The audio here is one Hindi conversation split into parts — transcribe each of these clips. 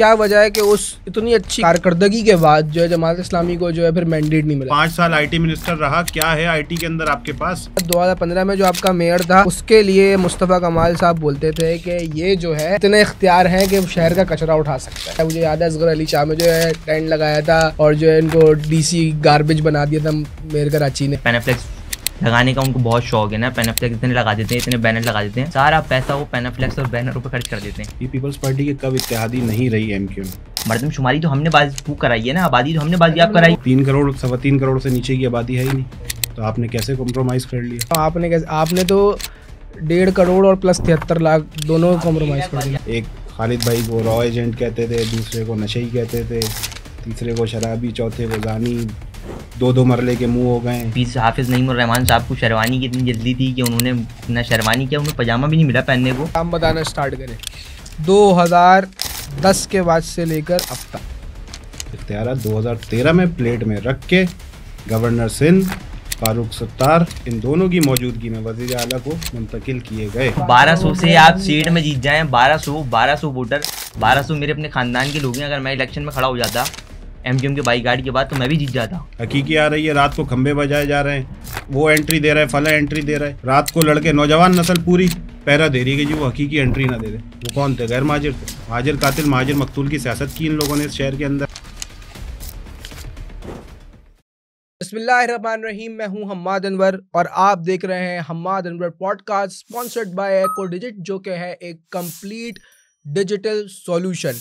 क्या वजह है कि उस इतनी अच्छी कारकर्दगी के बाद जो है जमात इस्लामी को जो है फिर मैंडेट नहीं मिला पाँच साल आईटी मिनिस्टर रहा क्या है आईटी के अंदर आपके पास 2015 में जो आपका मेयर था उसके लिए मुस्तफ़ा कमाल साहब बोलते थे कि ये जो है इतने इख्तियार हैं कि शहर का कचरा उठा सकता है मुझे याद है असगर अली शाह में जो है टेंट लगाया था और जो है इनको डीसी गार्बेज बना दिया था मेयर कराची ने पेनाफ्लेक्स लगाने का उनको बहुत शौक है ना पेनाफ्लेक्स इतने लगा देते हैं इतने बैनर लगा देते हैं सारा पैसा वो पेनाफ्लेक्स और बैनर पर खर्च कर देते हैं ये पीपल्स पार्टी की कब इत्यादि नहीं रही एम क्यू शुमारी तो हमने बाजी बाजू कराई है ना आबादी तो हमने बाजी आप कराई तीन करोड़ सवा तीन करोड़ से नीचे की आबादी है ही नहीं तो आपने कैसे कॉम्प्रोमाइज़ कर लिया तो आपने कैसे आपने तो डेढ़ करोड़ और प्लस तिहत्तर लाख दोनों कॉम्प्रोमाइज़ कर लिया एक खालिद भाई को रॉ एजेंट कहते थे दूसरे को नशे ही कहते थे तीसरे को शराबी चौथे को जानी दो दो मरले के मुंह हो गए पीस हाफिज नईम रहमान साहब को शेरवानी की इतनी जल्दी थी कि उन्होंने ना शेरवानी किया उन्हें पजामा भी नहीं मिला पहनने को काम बताना स्टार्ट करें 2010 के बाद से लेकर अब तक इख्तियार 2013 में प्लेट में रख के गवर्नर सिंह फारूक सत्तार इन दोनों की मौजूदगी में वजीर आला को मुंतकिल किए गए 1200 से आप सीट में जीत जाएं 1200 1200 वोटर 1200 मेरे अपने खानदान के लोग हैं अगर मैं इलेक्शन में खड़ा हो जाता एम एमजीएम के बाई गार्ड के बाद तो मैं भी जीत जाता हूँ हकीकी आ रही है रात को खंबे बजाए जा रहे हैं वो एंट्री दे रहा है फला एंट्री दे रहा है रात को लड़के नौजवान नस्ल पूरी पैरा दे रही है कि जी वो हकीकी एंट्री ना दे दे वो कौन थे गैर माजिर थे माजिर कातिल माजिर मकतूल की सियासत की इन लोगों ने इस शहर के अंदर रहीम मैं हूं हम्माद अनवर और आप देख रहे हैं Hammad Anwar podcast sponsored by Ecodigit जो कि है एक कंप्लीट डिजिटल सॉल्यूशन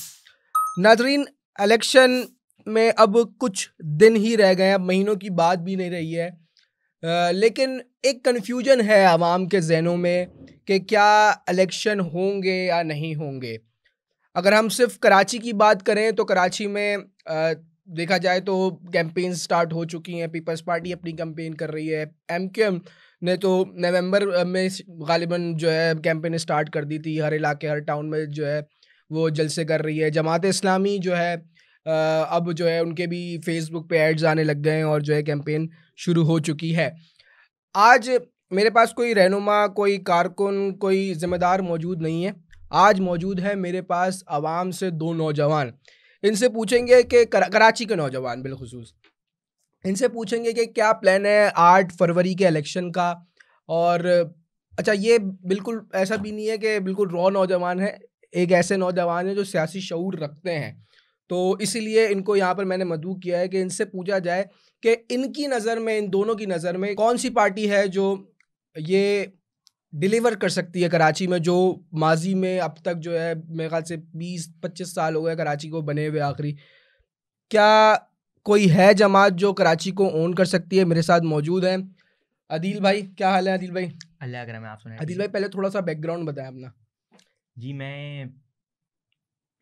नाजरीन इलेक्शन में अब कुछ दिन ही रह गए हैं महीनों की बात भी नहीं रही है आ, लेकिन एक कन्फ्यूजन है आवाम के जहनों में कि क्या इलेक्शन होंगे या नहीं होंगे अगर हम सिर्फ कराची की बात करें तो कराची में आ, देखा जाए तो कैंपेन स्टार्ट हो चुकी हैं पीपल्स पार्टी अपनी कैंपेन कर रही है एम क्यू एम ने तो नवंबर में गालिबा जो है कैंपेन स्टार्ट कर दी थी हर इलाके हर टाउन में जो है वो जलसे कर रही है जमात इस्लामी जो है अब जो है उनके भी फेसबुक पे एड्स आने लग गए हैं और जो है कैंपेन शुरू हो चुकी है आज मेरे पास कोई रहनुमा कोई कारकुन कोई ज़िम्मेदार मौजूद नहीं है आज मौजूद है मेरे पास आवाम से दो नौजवान इनसे पूछेंगे कि कराची के नौजवान बिलखसूस इनसे पूछेंगे कि क्या प्लान है आठ फरवरी के इलेक्शन का और अच्छा ये बिल्कुल ऐसा भी नहीं है कि बिल्कुल रॉ नौजवान है एक ऐसे नौजवान हैं जो सियासी शूर रखते हैं तो इसीलिए इनको यहाँ पर मैंने मधु किया है कि इनसे पूछा जाए कि इनकी नज़र में इन दोनों की नज़र में कौन सी पार्टी है जो ये डिलीवर कर सकती है कराची में जो माजी में अब तक जो है मेरे ख्याल से बीस पच्चीस साल हो गए कराची को बने हुए आखिरी क्या कोई है जमात जो कराची को ओन कर सकती है मेरे साथ मौजूद हैं अदील भाई क्या हाल है अदील भाई अल्लाह करें आप सुना अदील भाई पहले थोड़ा सा बैकग्राउंड बताएं अपना जी मैं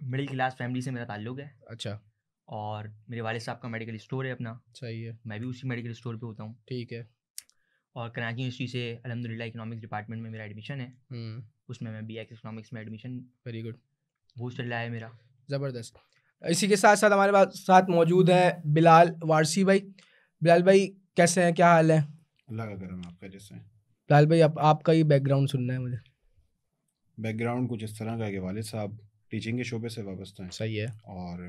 मिडिल क्लास फैमिली से मेरा ताल्लुक है अच्छा और मेरे वाले साहब का मेडिकल स्टोर है अपना सही है मैं भी उसी मेडिकल स्टोर पे होता हूँ ठीक है और कराची यूनिवर्सिटी से अलहमदिल्ला इकोनॉमिक्स डिपार्टमेंट में मेरा एडमिशन है हम्म। उसमें मैं बी इकोनॉमिक्स में एडमिशन वेरी गुड वो चल रहा है मेरा ज़बरदस्त इसी के साथ साथ हमारे पास साथ मौजूद है बिलाल वारसी भाई बिलाल भाई कैसे हैं क्या हाल है अल्लाह का करम आपका जैसे बिलाल भाई आप, आपका ही बैकग्राउंड सुनना है मुझे बैकग्राउंड कुछ इस तरह का कि वाले साहब टीचिंग के शोबे से वाबस्ता है सही है और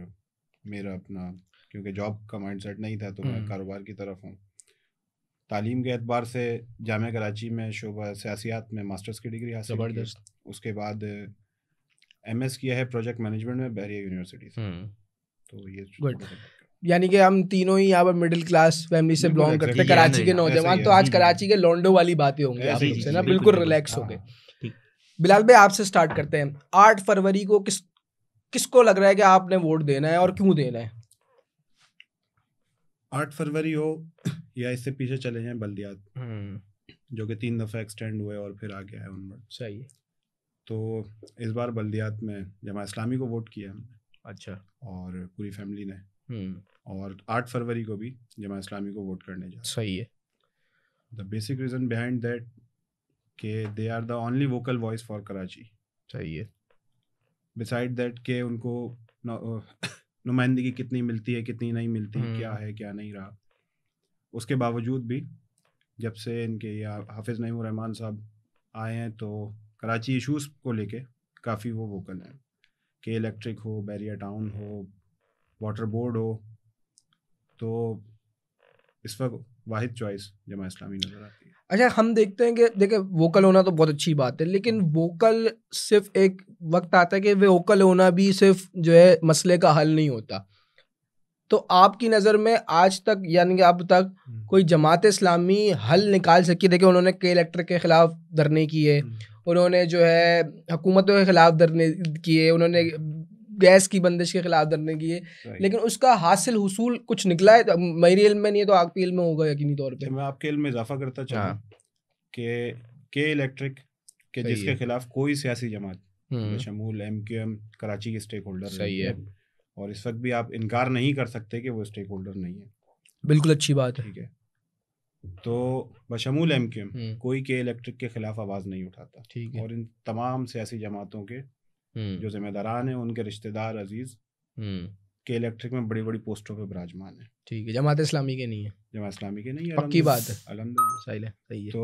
मेरा अपना क्योंकि जॉब का माइंड सेट नहीं था तो मैं हम्म। कारोबार की तरफ हूँ तालीम के एतबार से जाम कराची में शोबा सियासियात में मास्टर्स की डिग्री हासिल ज़बरदस्त उसके बाद एम किया है प्रोजेक्ट मैनेजमेंट में बहरिया यूनिवर्सिटी से हम्म। तो ये अच्छा यानी कि हम तीनों ही यहाँ पर मिडिल क्लास फैमिली से बिलोंग करते हैं कराची के नौजवान तो आज कराची के लॉन्डो वाली बातें होंगे आप लोग से ना बिल्कुल रिलैक्स हो हाँ। गए बिलाल भाई आपसे स्टार्ट करते हैं आठ फरवरी को किस किसको लग रहा है कि आपने वोट देना है और क्यों देना है आठ फरवरी हो या इससे पीछे चले जाए बल्दियात हम्म। जो कि तीन दफ़ा एक्सटेंड हुए और फिर आगे आए उनमें सही तो इस बार बल्दियात में जमा इस्लामी को वोट किया हमने अच्छा और पूरी फैमिली ने हम्म। और आठ फरवरी को भी जमा इस्लामी को वोट करने जा सही है the basic reason behind that कि they are the only vocal voice for Karachi सही है बिसाइड दैट के उनको नुमाइंदगी कितनी मिलती है कितनी नहीं मिलती हम्म। क्या है क्या नहीं रहा उसके बावजूद भी जब से इनके या हाफिज़ नईम रहमान साहब आए हैं तो कराची इशूज़ को लेके काफ़ी वो वोकल हैं कि इलेक्ट्रिक हो बैरिया टाउन हो वाटर बोर्ड हो तो इस वक्त वाहिद चॉइस जमा इस्लामी नज़र आती है अच्छा हम देखते हैं कि देखिए वोकल होना तो बहुत अच्छी बात है लेकिन वोकल हाँ। सिर्फ एक वक्त आता है कि वे वोकल होना भी सिर्फ जो है मसले का हल नहीं होता तो आपकी नज़र में आज तक यानी कि अब तक हम्म। कोई जमात इस्लामी हल निकाल सकी देखिए उन्होंने के इलेक्टर के ख़िलाफ़ धरने किए हम्म। उन्होंने जो है हुकूमतों के ख़िलाफ़ धरने किए उन्होंने गैस की बंदिश के खिलाफ धरने की है लेकिन उसका हासिल हसूल कुछ निकला है तो मेरी इल्म में नहीं है तो आपके इल्म में होगा यकीनी तौर पर अच्छा, मैं आपके इल्म में इजाफा करता चाहूँ हाँ। के के इलेक्ट्रिक के जिसके खिलाफ कोई सियासी जमात शमूल एम क्यू एम कराची के स्टेक होल्डर सही है और इस वक्त भी आप इनकार नहीं कर सकते कि वो स्टेक होल्डर नहीं है बिल्कुल अच्छी बात है ठीक है तो बशमूल एम क्यू एम कोई के इलेक्ट्रिक के खिलाफ आवाज़ नहीं उठाता ठीक है और इन तमाम सियासी जमातों के हम्म। जो जिम्मेदारान है उनके रिश्तेदार अजीज हम्म। के इलेक्ट्रिक में बड़ी बड़ी पोस्टों पर विराजमान है ठीक है जमात इस्लामी के नहीं है जमात इस्लामी के नहीं है पक्की बात है सही है तो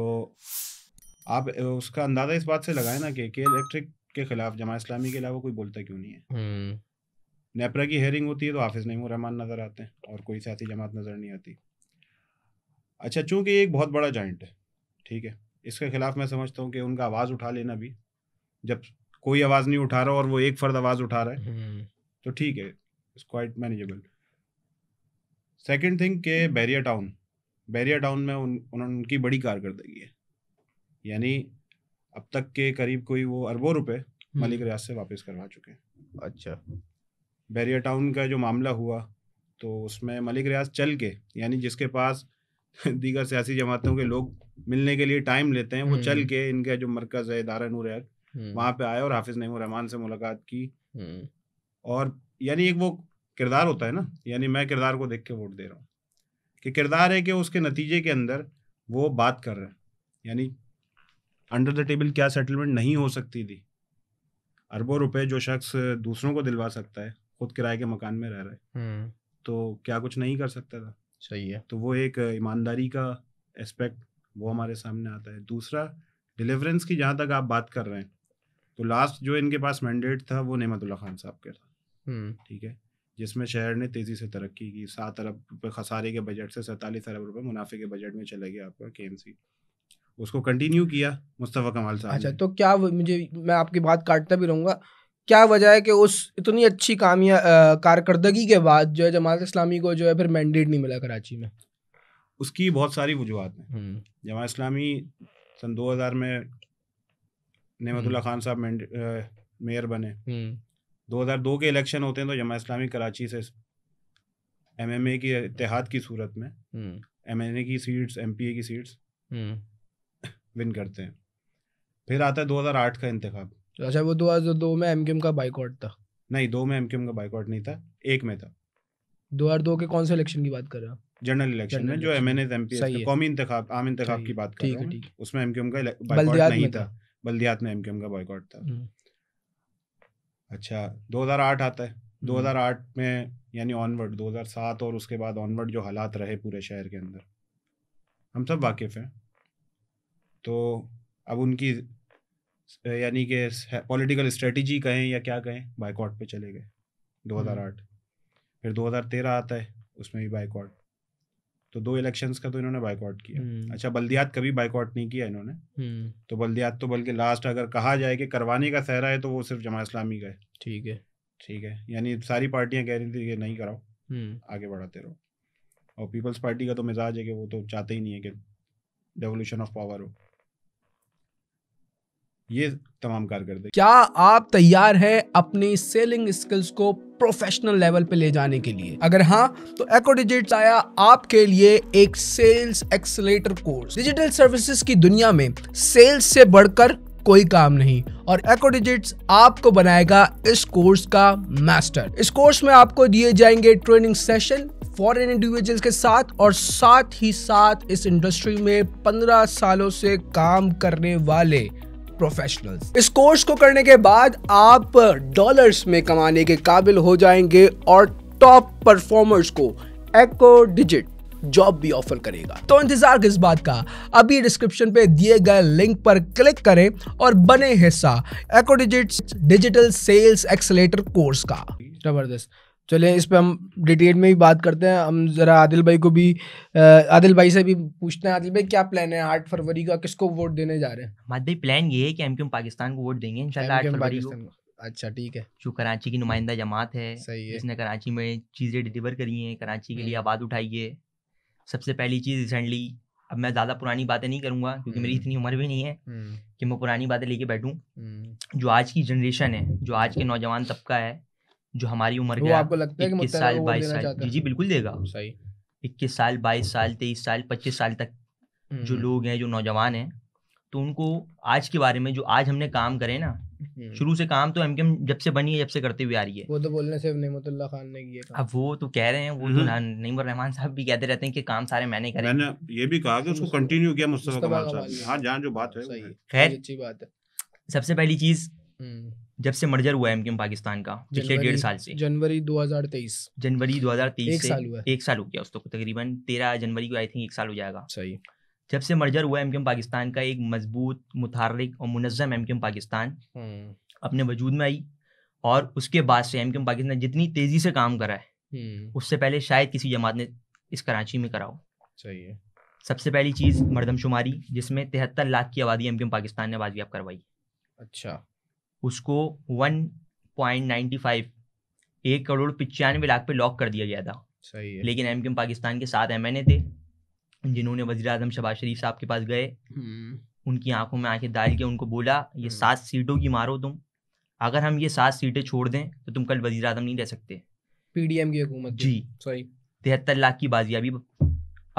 आप उसका अंदाजा इस बात से लगाए ना कि इलेक्ट्रिक के खिलाफ जमात इस्लामी के अलावा कोई बोलता क्यों नहीं है हम्म। नेपरा की हेयरिंग होती है तो हाफिज नईमो रहमान नजर आते हैं और कोई सियासी जमात नजर नहीं आती अच्छा चूंकि ये एक बहुत बड़ा जॉइंट है ठीक है इसके खिलाफ मैं समझता हूँ कि उनका आवाज़ उठा लेना भी जब कोई आवाज नहीं उठा रहा और वो एक फर्द आवाज उठा रहा है हम्म। तो ठीक है it's quite manageable second thing के हम्म। बैरिया टाउन बैरिया टाउन में उन, उनकी बड़ी कारकर्दगी है यानी अब तक के करीब कोई वो अरबों रुपए मलिक हम्म। रियाज से वापस करवा चुके हैं अच्छा बैरिया टाउन का जो मामला हुआ तो उसमें मलिक रियाज चल के यानी जिसके पास दीगर सियासी जमातों के लोग मिलने के लिए टाइम लेते हैं वो चल के इनका जो मरकज़ है दारा नूर हम्म। वहां पे आए और हाफिज नईम रहमान से मुलाकात की हम्म। और यानी एक वो किरदार होता है ना यानी मैं किरदार को देख के वोट दे रहा हूँ कि किरदार है कि उसके नतीजे के अंदर वो बात कर रहे हैं यानी अंडर द टेबल क्या सेटलमेंट नहीं हो सकती थी अरबों रुपए जो शख्स दूसरों को दिलवा सकता है खुद किराए के मकान में रह रहा है हम्म। तो क्या कुछ नहीं कर सकता था सही है तो वो एक ईमानदारी का एस्पेक्ट वो हमारे सामने आता है दूसरा डिलीवरेंस की जहाँ तक आप बात कर रहे हैं तो लास्ट जो इनके पास मैंडेट था वो नेमतुल्ला खान साहब के था हम्म। ठीक है जिसमें शहर ने तेज़ी से तरक्की की सात अरब रुपये खसारे के बजट से सैंतालीस अरब रुपए मुनाफे के बजट में चला गया आपका के उसको कंटिन्यू किया मुस्तफ़ा कमाल साहब अच्छा तो क्या मुझे मैं आपकी बात काटता भी रहूँगा क्या वजह है कि उस इतनी अच्छी कामया कारकर्दगी के बाद जो है जमात इस्लामी को जो है फिर मैंडेट नहीं मिला कराची में उसकी बहुत सारी वजूहत हैं हम्म। जमात इस्लामी सन 2000 में नेमतुल्ला हम्म। खान साहब मेयर बने 2002 हम्म। के इलेक्शन होते हैं तो जमा इस्लामी कराची से एमएमए की इतिहाद की सूरत में हम्म। एमएनए की सीट्स एमपीए की सीट्स विन करते हैं फिर आता है 2008 का इंतखब अच्छा वो 2002 में एमकेएम का बाइकआउट था नहीं दो में एमकेएम का बाइकआउट नहीं था एक में था 2002 के कौन से इलेक्शन की बात कर रहे हैं जनरल इलेक्शन में जो M N S M P कौमी इंतखाब आम इंतखाब की बात कर रहा हूँ उसमें एमकेएम का बाइकआउट नहीं था बल्दियात में एमकेएम का बॉयकॉट था हम्म। अच्छा 2008 आता है 2008 हम्म। में यानी ऑनवर्ड 2007 और उसके बाद ऑनवर्ड जो हालात रहे पूरे शहर के अंदर हम सब वाकिफ़ हैं तो अब उनकी यानी कि पॉलिटिकल स्ट्रेटजी कहें या क्या कहें बाइकॉट पे चले गए 2008 हम्म। फिर 2013 आता है उसमें भी बाइकॉट तो दो इलेक्शन का तो इन्होंने बाइकआउट किया हम्म। अच्छा बल्दियात कभी बाइकआउट नहीं किया इन्होंने हम्म। तो बल्दियात तो बल्कि लास्ट अगर कहा जाए कि करवाने का सहरा है तो वो सिर्फ जमा इस्लामी का है ठीक है ठीक है यानी सारी पार्टियां कह रही थी कि नहीं कराओ हम्म। आगे बढ़ाते रहो और पीपल्स पार्टी का तो मिजाज है कि वो तो चाहते ही नहीं है कि डेवोल्यूशन ऑफ पावर हो ये तमाम कारकर्दे क्या आप तैयार हैं अपनी सेलिंग स्किल्स को प्रोफेशनल लेवल पे ले जाने के लिए अगर हाँ तो एको डिजिट आया आपके लिए एक sales accelerator course digital services की दुनिया में सेल्स से बढ़कर कोई काम नहीं और एकोडिजिट्स आपको बनाएगा इस कोर्स का मास्टर इस कोर्स में आपको दिए जाएंगे ट्रेनिंग सेशन फॉरेन इंडिविजुअल्स के साथ और साथ ही साथ इस इंडस्ट्री में 15 सालों से काम करने वाले प्रोफेशनल्स इस कोर्स को करने के बाद आप डॉलर्स में कमाने के काबिल हो जाएंगे और टॉप परफॉर्मर्स को एको डिजिट जॉब भी ऑफर करेगा तो इंतजार किस बात का अभी डिस्क्रिप्शन पे दिए गए लिंक पर क्लिक करें और बने हिस्सा Ecodigit digital sales accelerator course का जबरदस्त चले इस पर हम डिटेल में भी बात करते हैं हम ज़रा आदिल भाई को भी आदिल भाई से भी पूछते हैं आदिल भाई क्या प्लान है आठ फरवरी का किसको वोट देने जा रहे हैं भाई प्लान ये है कि एम पाकिस्तान को वोट देंगे इंशाल्लाह फरवरी को अच्छा ठीक है जो कराची की नुमाइंदा जमात है सही है इसने कराची में चीज़ें डिलीवर करी हैं कराची के लिए हम्म। आवाज उठाई है सबसे पहली चीज़ रिसेंटली अब मैं ज़्यादा पुरानी बातें नहीं करूंगा क्योंकि मेरी इतनी उम्र भी नहीं है हम्म। कि मैं पुरानी बातें लेके बैठूं हम्म। जो आज की जनरेशन है जो आज के नौजवान तबका है जो हमारी उम्र का आपको लगता है कि साल बाईस साल जी जी बिल्कुल देगा सही इक्कीस साल बाईस साल तेईस साल पच्चीस साल तक हम्म। जो लोग हैं जो नौजवान हैं तो उनको आज के बारे में जो आज हमने काम करे ना हम्म। शुरू से काम तो एम जब से बनी है जब से करते हुए आ रही है वो तो बोलने से नेमतुल्ला खान ने किया अब वो तो कह रहे हैं वो तो हम्म। नईम रहमान साहब भी कहते रहते हैं कि काम सारे मैंने करे मैंने ये भी कहा कि उसको कंटिन्यू किया मुस्तफा कमाल साहब हाँ जान जो बात है खैर अच्छी बात है सबसे पहली चीज जब से मर्जर हुआ है पाकिस्तान का पिछले डेढ़ साल से जनवरी 2023 जनवरी 2023 एक से साल हुआ एक साल हो गया उसको तकरीबन तेरह जनवरी को आई थिंक एक साल हो जाएगा सही जब से मर्जर हुआ एमकेएम पाकिस्तान का एक मजबूत मुतहरिक और मुनजम एमकेएम पाकिस्तान हम्म। अपने वजूद में आई और उसके बाद से एमकेएम पाकिस्तान जितनी तेजी से काम करा है हम्म। उससे पहले शायद किसी जमात ने इस कराची में करा हो सही है सबसे पहली चीज मरदमशुमारी जिसमें तिहत्तर लाख की आबादी एमकेएम पाकिस्तान ने बाजियाब करवाई अच्छा उसको 1.95 एक करोड़ पचानवे लाख पे लॉक कर दिया गया था सही है लेकिन एम पाकिस्तान के सात एम थे जिन्होंने वजी अजम शबाज शरीफ साहब के पास गए हम्म। उनकी आंखों में आंखें डाल के उनको बोला ये हम्म। सात सीटों की मारो तुम अगर हम ये सात सीटें छोड़ दें तो तुम कल वजी अजम नहीं रह सकते पीडीएम की हुकूमत जी सही तिहत्तर लाख की बाजियाबी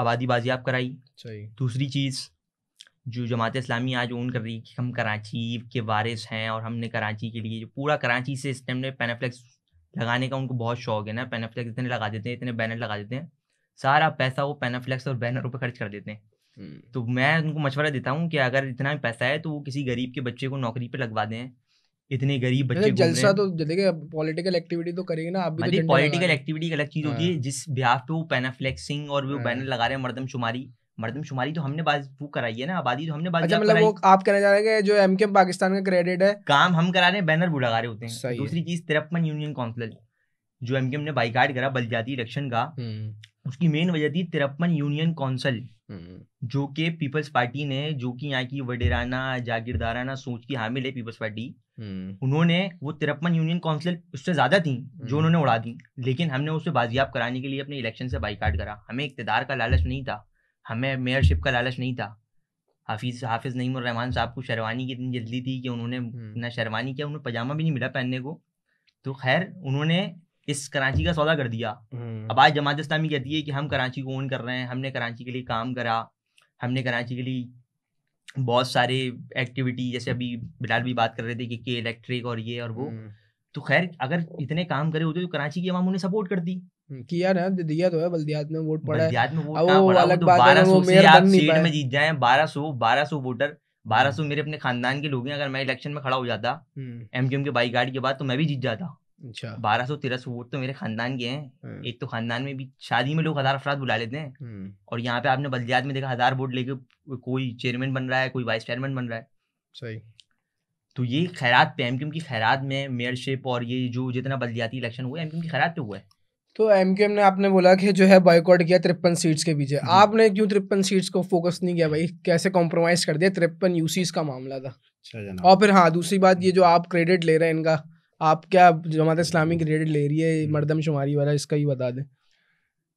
आबादी बाजियाब कराई सही दूसरी चीज़ जो जमात इस्लामी आज ओन कर रही है कि हम कराची के वारिस हैं और हमने कराची के लिए जो पूरा कराची से इस टाइम ने पेनाफ्लैक्स लगाने का उनको बहुत शौक है ना पेनाफ्लैक्स इतने लगा देते हैं इतने बैनर लगा देते हैं सारा पैसा वो पेनाफ्लेक्स और बैनरों पर खर्च कर देते हैं हम्म। तो मैं उनको मशवरा देता हूँ कि अगर इतना पैसा है तो वो किसी गरीब के बच्चे को नौकरी पे लगवा दें इतने गरीब बच्चे जलसा तो देखिए पॉलिटिकल एक्टिविटी तो करेंगे ना आप तो पॉलिटिकल एक्टिविटी अलग चीज होती है हाँ। जिस ब्याह पे वो पेनाफ्लेक्सिंग और वो बैनर हाँ। लगा रहे हैं मरदम शुमारी मर्दमशुमारी तो हमने बाज वो कराई है ना आबादी तो हमने बाज अच्छा मतलब वो आप कहने जा रहे हैं जो एमकेएम पाकिस्तान का क्रेडिट है काम हम करा रहे हैं बैनर भी लगा रहे होते हैं दूसरी चीज तिरपन यूनियन काउंसिल जो एमकेएम ने बाइकाट करा बलजाती इलेक्शन का हम्म। उसकी मेन वजह थी तिरपन यूनियन काउंसिल हम्म। जो के पीपल्स पार्टी ने जो कि यहाँ की वडेराना जागीरदाराना सोच की हामिल है पीपल्स पार्टी उन्होंने वो तिरपन यूनियन काउंसिल उससे ज्यादा थी जो हम्म। उन्होंने उड़ा दी लेकिन हमने उसे बाजियाब कराने के लिए अपने इलेक्शन से बाइकाट करा हमें इकतदार का लालच नहीं था हमें मेयरशिप का लालच नहीं था हाफिज हाफिज नईम रहमान साहब को शेरवानी की इतनी जल्दी थी कि उन्होंने हम्म। ना शेरवानी किया उन्हें पजामा भी नहीं मिला पहनने को तो खैर उन्होंने इस कराची का सौदा कर दिया हम्म। अब आज जमात इस्लामी कहती है कि हम कराची को ओन कर रहे हैं हमने कराची के लिए काम करा हमने कराची के लिए बहुत सारे एक्टिविटी जैसे अभी बिलाल भी बात कर रहे थे कि के इलेक्ट्रिक और ये और वो हम्म। तो खैर अगर इतने काम करे होते तो कराची की आवाम उन्हें सपोर्ट कर दी हम्म, किया ना हाँ, दिया तो है बल्दियात तो में वोट पड़ा है अब वो अलग बात है वो मेयर बन नहीं पाए में जीत जाए 1200 1200 वोटर 1200 हम्म। मेरे अपने खानदान के लोग हैं अगर मैं इलेक्शन में खड़ा हो जाता एमकेएम हम्म। के बाई गार्ड के बाद तो मैं भी जीत जाता अच्छा बारह सौ तेरह सौ वोट तो मेरे खानदान के हैं एक तो खानदान में भी शादी में लोग हजार अफराद बुला लेते हैं और यहाँ पे आपने बल्दियात में देखा हजार वोट लेके कोई चेयरमैन बन रहा है कोई वाइस चेयरमैन बन रहा है सही तो ये खैरात पे एमकेएम की खैरात में मेयरशिप और ये जो जितना बलदियाती इलेक्शन हुआ है एमकेएम की खैरात पे हुआ है तो एम क्यू एम ने आपने बोला कि जो है बॉयकॉट किया तिरपन सीट्स के पीछे आपने क्यों तिरपन सीट्स को फोकस नहीं किया भाई कैसे कॉम्प्रोमाइज कर दिया तिरपन यूसीज का मामला था अच्छा और फिर हाँ दूसरी बात ये जो आप क्रेडिट ले रहे हैं इनका आप क्या जमात इस्लामी क्रेडिट हम्म। ले रही है हम्म। मरदम शुमारी वाला इसका ही बता दें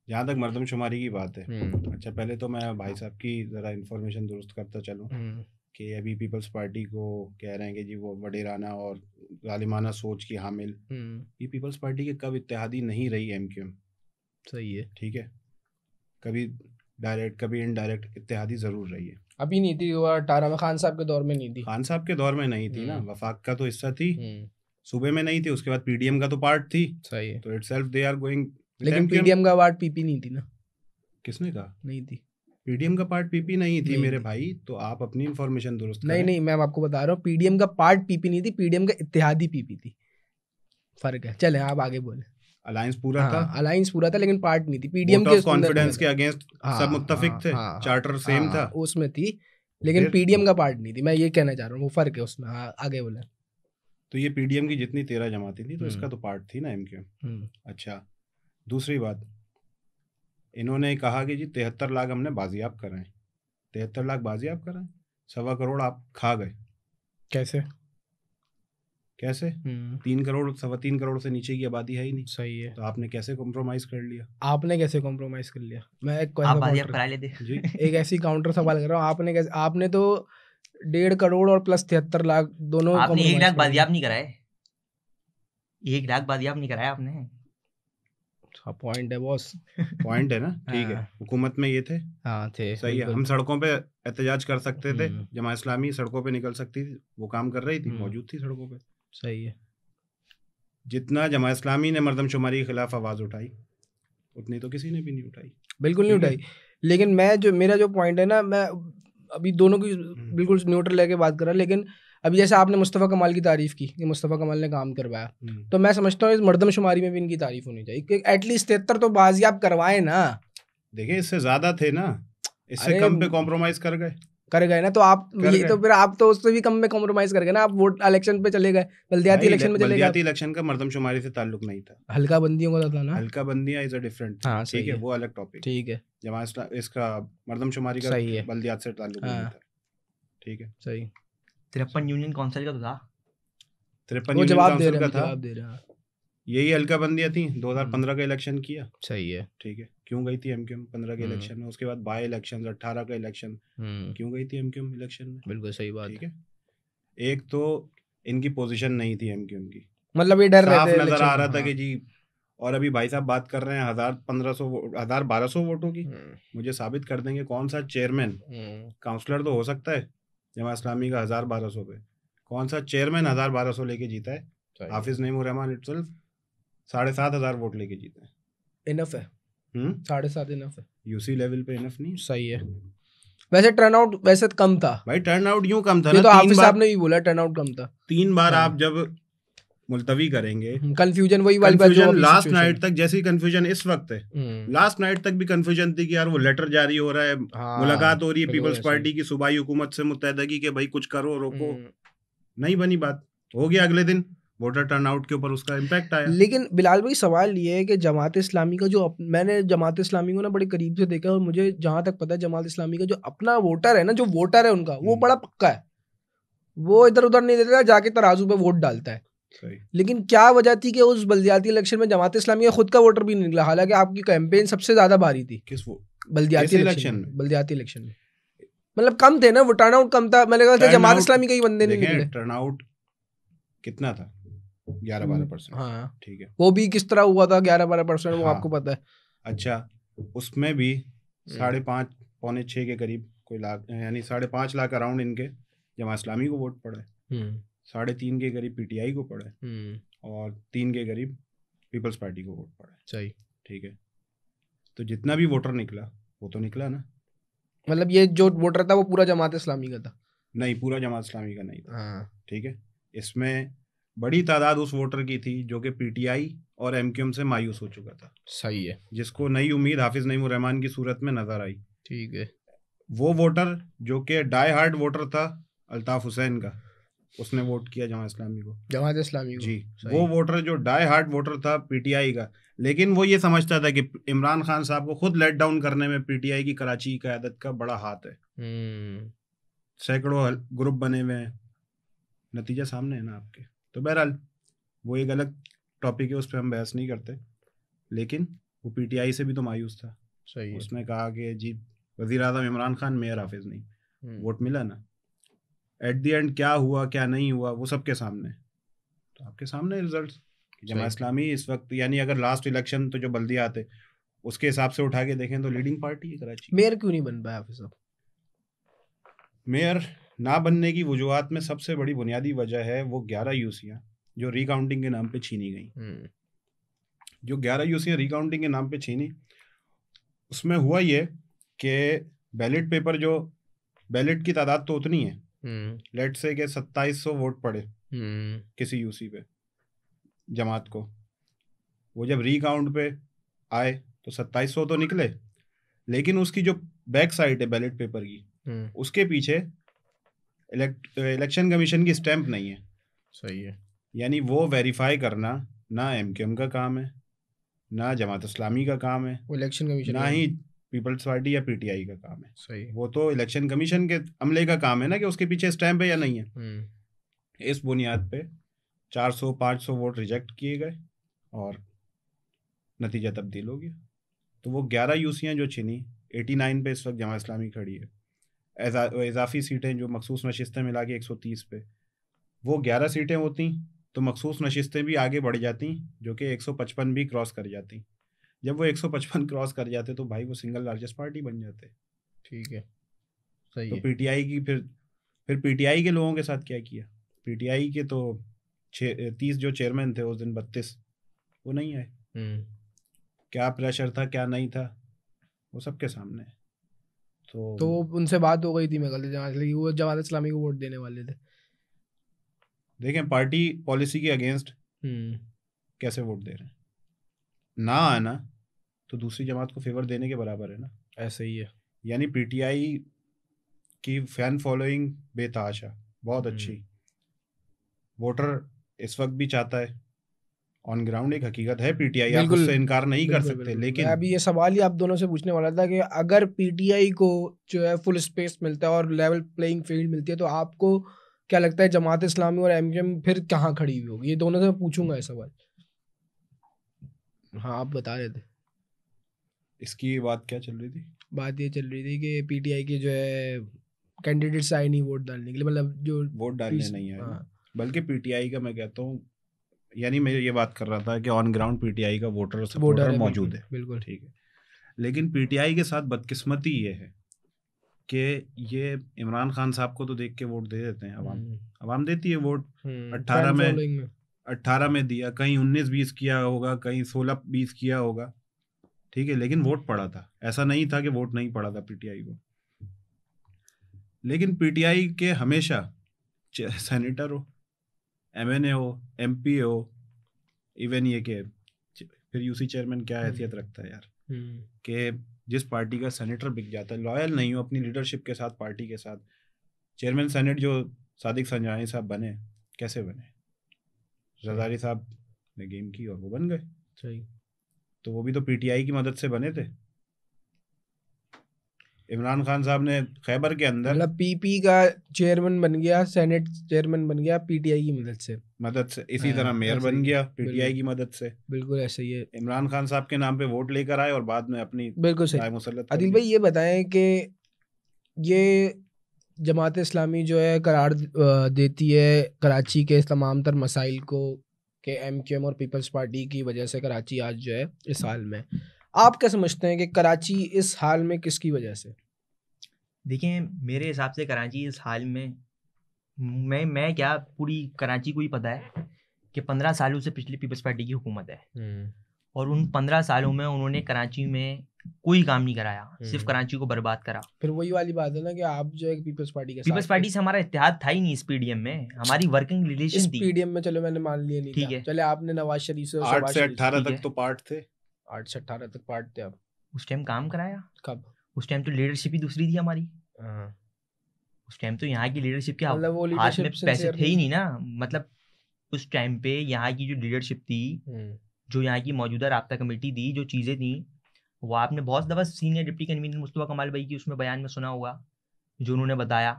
जहाँ तक मरदम शुमारी की बात है हम्म। अच्छा पहले तो मैं भाई हाँ। साहब की ज़रा इन्फॉर्मेशन दुरुस्त करता चलूँ कि अभी पीपल्स पार्टी को कह रहे हैं कि जी वो वडेराना और गालिमाना सोच की हामिल ये पीपल्स पार्टी के कब इतिहादी नहीं रही एम क्यू एम सही है ठीक है कभी डायरेक्ट कभी इनडायरेक्ट इतिहादी ज़रूर रही है अभी नहीं थी अठारह में खान साहब के दौर में नहीं थी खान साहब के दौर में नहीं थी ना वफाक का तो हिस्सा थी सूबे में नहीं थी उसके बाद पीडीएम का तो पार्ट थी सही है तो इट दे आर गोइंग लेकिन पीडीएम का पार्ट पीपी नहीं थी ना किसने कहा नहीं थी पीडीएम का पार्ट पीपी नहीं थी नहीं। मेरे भाई तो आप अपनी इन्फॉर्मेशन दुरुस्त नहीं नहीं मैं आपको बता रहा हूँ पीडीएम का पार्ट पीपी नहीं थी पीडीएम का इतिहादी पीपी थी फर्क है चले आप आगे बोले अलायंस पूरा हाँ, था अलायंस पूरा था लेकिन पार्ट नहीं थी पीडीएम के कॉन्फिडेंस के अगेंस्ट हाँ, सब मुत्तफिक हाँ, थे चार्टर हाँ, सेम था उसमें थी लेकिन पीडीएम का पार्ट नहीं थी मैं ये कहना चाह रहा हूँ वो फर्क है उसमें आगे बोले तो ये पीडीएम की जितनी तेरह जमाती थी तो हम्म। इसका तो पार्ट थी ना एम हम्म। अच्छा दूसरी बात इन्होंने कहा कि जी तिहत्तर लाख हमने बाजियाब कराए तिहत्तर लाख बाजियाब कराए सवा करोड़ आप खा गए कैसे कैसे हम्म। तीन करोड़ सवा तीन करोड़ से नीचे की आबादी है ही नहीं सही है तो आपने कैसे कॉम्प्रोमाइज कर लिया आपने कैसे कॉम्प्रोमाइज कर लिया मैं एक आप करा लेते जी एक ऐसी काउंटर सवाल कर रहा हूँ आपने कैसे आपने तो डेढ़ करोड़ और प्लस तिहत्तर लाख दोनों आपने एक लाख बाजियाब नहीं कराए एक लाख बाजियाब नहीं कराया आपने पॉइंट हाँ, है बॉस पॉइंट है ना ठीक है हाँ। हुकूमत में ये थे हाँ थे सही है हम सड़कों पे एहतजाज कर सकते थे हम्म। जमा इस्लामी सड़कों पे निकल सकती थी वो काम कर रही थी हम्म। मौजूद थी सड़कों पे सही है जितना जमा इस्लामी ने मरदमशुमारी के खिलाफ आवाज़ उठाई उतनी तो किसी ने भी नहीं उठाई बिल्कुल नहीं उठाई लेकिन मैं जो मेरा जो पॉइंट है ना मैं अभी दोनों की हम्म। बिल्कुल न्यूट्रल लेके बात कर रहा लेकिन अभी जैसे आपने मुस्तफ़ा कमाल की तारीफ़ की कि मुस्तफ़ा कमाल ने काम करवाया हम्म। तो मैं समझता हूँ इस मरदमशुमारी में भी इनकी तारीफ होनी चाहिए एटलीस्ट तिहत्तर तो बाजी आप करवाएं ना देखिए इससे ज़्यादा थे ना इससे कम पे कॉम्प्रोमाइज़ कर गए कर गए ना तो आप ये तो फिर आप तो उससे भी कम में कॉम्प्रोमाइज कर गए ना आप वोट इलेक्शन पे चले गए बल्दियाती इलेक्शन में चले गए इलेक्शन का मरदमशुमारी से ताल्लुक नहीं था हल्का बंदियों का तो था ना हल्का बंदियां इज अ डिफरेंट हाँ ठीक है वो अलग टॉपिक ठीक है जमा इसका मरदमशुमारी का बल्दियात से ताल्लुक हाँ। नहीं था ठीक है सही तिरपन यूनियन काउंसिल का तो था तिरपन वो जवाब दे रहा था दे रहा यही हल्का बंदिया थी 2015 हम्म। का इलेक्शन किया सही है ठीक है क्यों गई थी एमक्यूएम 15 के इलेक्शन हम्म। में उसके बाद बाय इलेक्शन 18 का इलेक्शन हम्म। क्यों गई थी एमक्यूएम इलेक्शन में बिल्कुल सही बात ठीक है एक तो इनकी पोजीशन नहीं थी एमक्यूएम की मतलब ये डर रहे थे नजर आ रहा था हाँ। कि जी और अभी भाई साहब बात कर रहे हैं हजार पंद्रह सौ हजार बारह सौ वोटों की मुझे साबित कर देंगे कौन सा चेयरमैन काउंसलर तो हो सकता है जमा इस्लामी का हज़ार बारह सौ पे कौन सा चेयरमैन हम्म। हज़ार बारह सौ लेके जीता है हाफिज़ नईम रहमान इट साढ़े सात हज़ार वोट लेके जीता है इनफ है हम्म? साढ़े सात इनफ है यूसी लेवल पे इनफ नहीं सही है वैसे टर्न आउट वैसे कम था भाई टर्न आउट यूँ कम था ना तो हाफिज साहब ने भी बोला टर्न आउट कम था तीन बार हाँ। आप जब मुलतवी करेंगे कंफ्यूजन हम्म, वही वाली कंफ्यूजन लास्ट नाइट तक जैसी कंफ्यूजन इस वक्त है लास्ट हम्म। नाइट तक भी कंफ्यूजन थी कि यार वो लेटर जारी हो रहा है हाँ, मुलाकात हो रही है पीपल्स पार्टी की सूबाई हुकूमत से मुतहदगी के भाई कुछ करो रोको हम्म। नहीं बनी बात हो गया अगले दिन वोटर टर्नआउट के ऊपर उसका इम्पैक्ट आया लेकिन बिलाल भाई सवाल ये है कि जमात इस्लामी का जो मैंने जमात इस्लामी को ना बड़े करीब से देखा और मुझे जहाँ तक पता है जमात इस्लामी का जो अपना वोटर है ना जो वोटर है उनका वो बड़ा पक्का है वो इधर उधर नहीं देता जाके तराजू पे वोट डालता है लेकिन क्या वजह थी कि उस बलदियाती इलेक्शन में जमात इस्लामी का खुद का वोटर भी निकला हालांकि आपकी कैंपेन सबसे ज्यादा भारी थी किस वो इलेक्शन में बल्दियाती इलेक्शन में मतलब कम थे ना वो टर्न आउट कम था मैंने कहा जमात इस्लामी के ही बंदे नहीं निकले टर्न आउट कितना था ग्यारह बारह परसेंट हाँ ठीक है वो भी किस तरह हुआ था ग्यारह बारह परसेंट वो हाँ। आपको पता है अच्छा उसमें भी हम्म। साढ़े पाँच पौने छः के करीब कोई लाख यानी साढ़े पाँच लाख अराउंड इनके जमात इस्लामी को वोट पड़े साढ़े तीन के करीब पीटीआई को पड़े हम्म। और तीन के करीब पीपल्स पार्टी को वोट पड़ा सही ठीक है तो जितना भी वोटर निकला वो तो निकला ना मतलब ये जो वोटर था वो पूरा जमात इस्लामी का था नहीं पूरा जमात इस्लामी का नहीं था हाँ। ठीक है इसमें बड़ी तादाद उस वोटर की थी जो कि पीटीआई और एमक्यूएम से मायूस हो चुका था सही है जिसको नई उम्मीद हाफिज नईम रहमान की सूरत में नजर आई ठीक है वो वोटर जो कि डाई हार्ड वोटर था अल्ताफ हुसैन का उसने वोट किया जमात इस्लामी को जमात इस्लामी को जी वो वोटर जो डाई हार्ट वोटर था पीटीआई का लेकिन वो ये समझता था कि इमरान खान साहब को खुद लेट डाउन करने में पीटीआई की कराची की क्यादत का बड़ा हाथ है हम्म। सैकड़ों ग्रुप बने हुए हैं नतीजा सामने है ना आपके तो बहरहाल वो एक अलग टॉपिक है उस पर हम बहस नहीं करते लेकिन वो पीटीआई से भी तो मायूस था सही उसने कहा कि जी वजीर अजम इमरान खान मेयर हाफिज नहीं हम्म। वोट मिला ना एट द एंड क्या हुआ क्या नहीं हुआ वो सबके सामने तो आपके सामने रिजल्ट जमा इस्लामी इस वक्त यानी अगर लास्ट इलेक्शन तो जो बल्दिया आते उसके हिसाब से उठा के देखें तो लीडिंग पार्टी है कराची मेयर क्यों नहीं बन पाया हाफिज साहब मेयर ना बनने की वजूहत में सबसे बड़ी बुनियादी वजह है वो ग्यारह यूसियाँ जो रिकाउंटिंग के नाम पे छीनी गई हम्म। जो ग्यारह यूसियाँ रिकाउंटिंग के नाम पे छीनी उसमें हुआ ये कि बैलेट पेपर जो बैलेट की तादाद तो उतनी है लेट से के सत्ताईस सौ वोट पड़े हम्म। किसी यूसी पे जमात को वो जब रीकाउंट पे आए तो सत्ताईस सौ तो निकले लेकिन उसकी जो बैक साइड है बैलेट पेपर की हम्म। उसके पीछे इलेक्शन कमीशन की स्टैंप नहीं है सही है यानी वो वेरीफाई करना ना एम का काम है ना जमात इस्लामी का काम है इलेक्शन कमीशन ना ही पीपल्स पार्टी या पीटीआई का काम है सही वो तो इलेक्शन कमीशन के अमले का काम है ना कि उसके पीछे स्टैम्प है या नहीं है हम्म। इस बुनियाद पे 400 500 वोट रिजेक्ट किए गए और नतीजा तब्दील हो गया तो वो ग्यारह यूसियाँ जो छिनी एटी नाइन पे इस वक्त जमा इस्लामी खड़ी है एजा, इजाफी सीटें जो मखसूस नशस्तें मिला के एक सौ तीस पे वो ग्यारह सीटें होती तो मखसूस नशस्तें भी आगे बढ़ जाती जो कि एक सौ पचपन भी क्रॉस कर जाती जब वो 155 क्रॉस कर जाते तो भाई वो सिंगल लार्जेस्ट पार्टी बन जाते ठीक है सही तो है पीटीआई की फिर फिर पीटीआई के लोगों के साथ क्या किया पीटीआई के तो तीस जो चेयरमैन थे उस दिन बत्तीस वो नहीं आए हम्म। क्या प्रेशर था क्या नहीं था वो सबके सामने तो तो उनसे बात हो गई थी मैं गलत जमात वो जमात इस्लामी को वोट देने वाले थे देखें पार्टी पॉलिसी के अगेंस्ट हम्म। कैसे वोट दे रहे हैं ना हम्म। आना तो दूसरी जमात को फेवर देने के बराबर है ना ऐसे ही है यानी पीटीआई की फैन फॉलोइंग बेताशा बहुत हम्म। अच्छी वोटर इस वक्त भी चाहता है ऑन ग्राउंड एक हकीकत है पीटीआई आप उससे इनकार नहीं कर सकते लेकिन अभी ये सवाल ही आप दोनों से पूछने वाला था कि अगर पीटीआई को जो है फुल स्पेस मिलता है और लेवल प्लेइंग फील्ड मिलती है तो आपको क्या लगता है जमात इस्लामी और एम फिर कहाँ खड़ी हुई होगी ये दोनों से पूछूंगा ये सवाल हाँ आप बता रहे थे इसकी बात क्या चल रही थी बात ये चल रही थी कि पीटीआई के जो है कैंडिडेट्स आए नहीं वोट डालने के लिए मतलब जो वोट डालने नहीं आए हाँ। बल्कि पीटीआई का मैं कहता हूँ यानी मैं ये बात कर रहा था कि ऑन ग्राउंड पीटीआई का वोटर सपोर्टर मौजूद है बिल्कुल ठीक है लेकिन पीटीआई के साथ बदकिस्मती ये है कि ये इमरान खान साहब को तो देख के वोट दे देते हैं अवाम अवाम हम्म। देती है वोट हम्म। अट्ठारह में अट्ठारह में दिया कहीं उन्नीस बीस किया होगा कहीं सोलह बीस किया होगा ठीक है लेकिन वोट पड़ा था ऐसा नहीं था कि वोट नहीं पड़ा था पीटीआई को लेकिन पीटीआई के हमेशा सेनेटर हो एमएनए हो एम हो इवन ये के फिर यूसी चेयरमैन क्या हम्म। हैसियत रखता है यार हम्म। के जिस पार्टी का सेनेटर बिक जाता है लॉयल नहीं हो अपनी लीडरशिप के साथ पार्टी के साथ चेयरमैन सेनेट जो सादिक संजानी साहब बने कैसे बने जरदारी साहब ने गेम की और वो बन गए सही तो वो भी तो पीटीआई की मदद से बने थे इमरान खान साहब ने खैबर के अंदर मतलब पीपी का चेयरमैन बन गया सेनेट चेयरमैन बन गया पीटीआई की मदद से मदद से इसी हाँ, तरह मेयर बन गया पीटीआई की मदद से बिल्कुल ऐसा ही है इमरान खान साहब के नाम पे वोट लेकर आए और बाद में अपनी बिल्कुल सही मुसलत अदिल भाई ये बताएं कि ये जमात इस्लामी जो है करार देती है कराची के तमाम तर मसाइल को के एम क्यू एम और पीपल्स पार्टी की वजह से कराची आज जो है इस हाल में आप क्या समझते हैं कि कराची इस हाल में किसकी वजह से देखिए मेरे हिसाब से कराची इस हाल में मैं मैं क्या पूरी कराची को ही पता है कि पंद्रह सालों से पिछली पीपल्स पार्टी की हुकूमत है हम्म। और उन पंद्रह सालों में उन्होंने कराची में कोई काम नहीं कराया सिर्फ हम्म। कराची को बर्बाद करा फिर वही वाली बात है ना कि आप जो है पीपल्स पार्टी के पीपल्स पार्टी से हमारा इतिहाद था ही नहीं इस पीडीएम में हमारी वर्किंग रिलेशन थी पीडीएम में चलो मैंने मान लिया नहीं ठीक है चले आपने नवाज शरीफ से आठ से अठारह तक तो पार्ट थे आठ से अठारह तक पार्ट थे आप उस टाइम काम कराया कब उस टाइम तो लीडरशिप ही दूसरी थी हमारी हाँ। उस टाइम तो यहाँ की लीडरशिप के मतलब हाथ में पैसे थे ही नहीं ना मतलब उस टाइम पे यहाँ की जो लीडरशिप थी हम्म। जो यहाँ की मौजूदा रबता कमेटी दी जो चीज़ें दी वो आपने बहुत दफ़ा सीनियर डिप्टी कन्वीनर मुस्तफ़ा कमाल भाई की उसमें बयान में सुना होगा जो उन्होंने बताया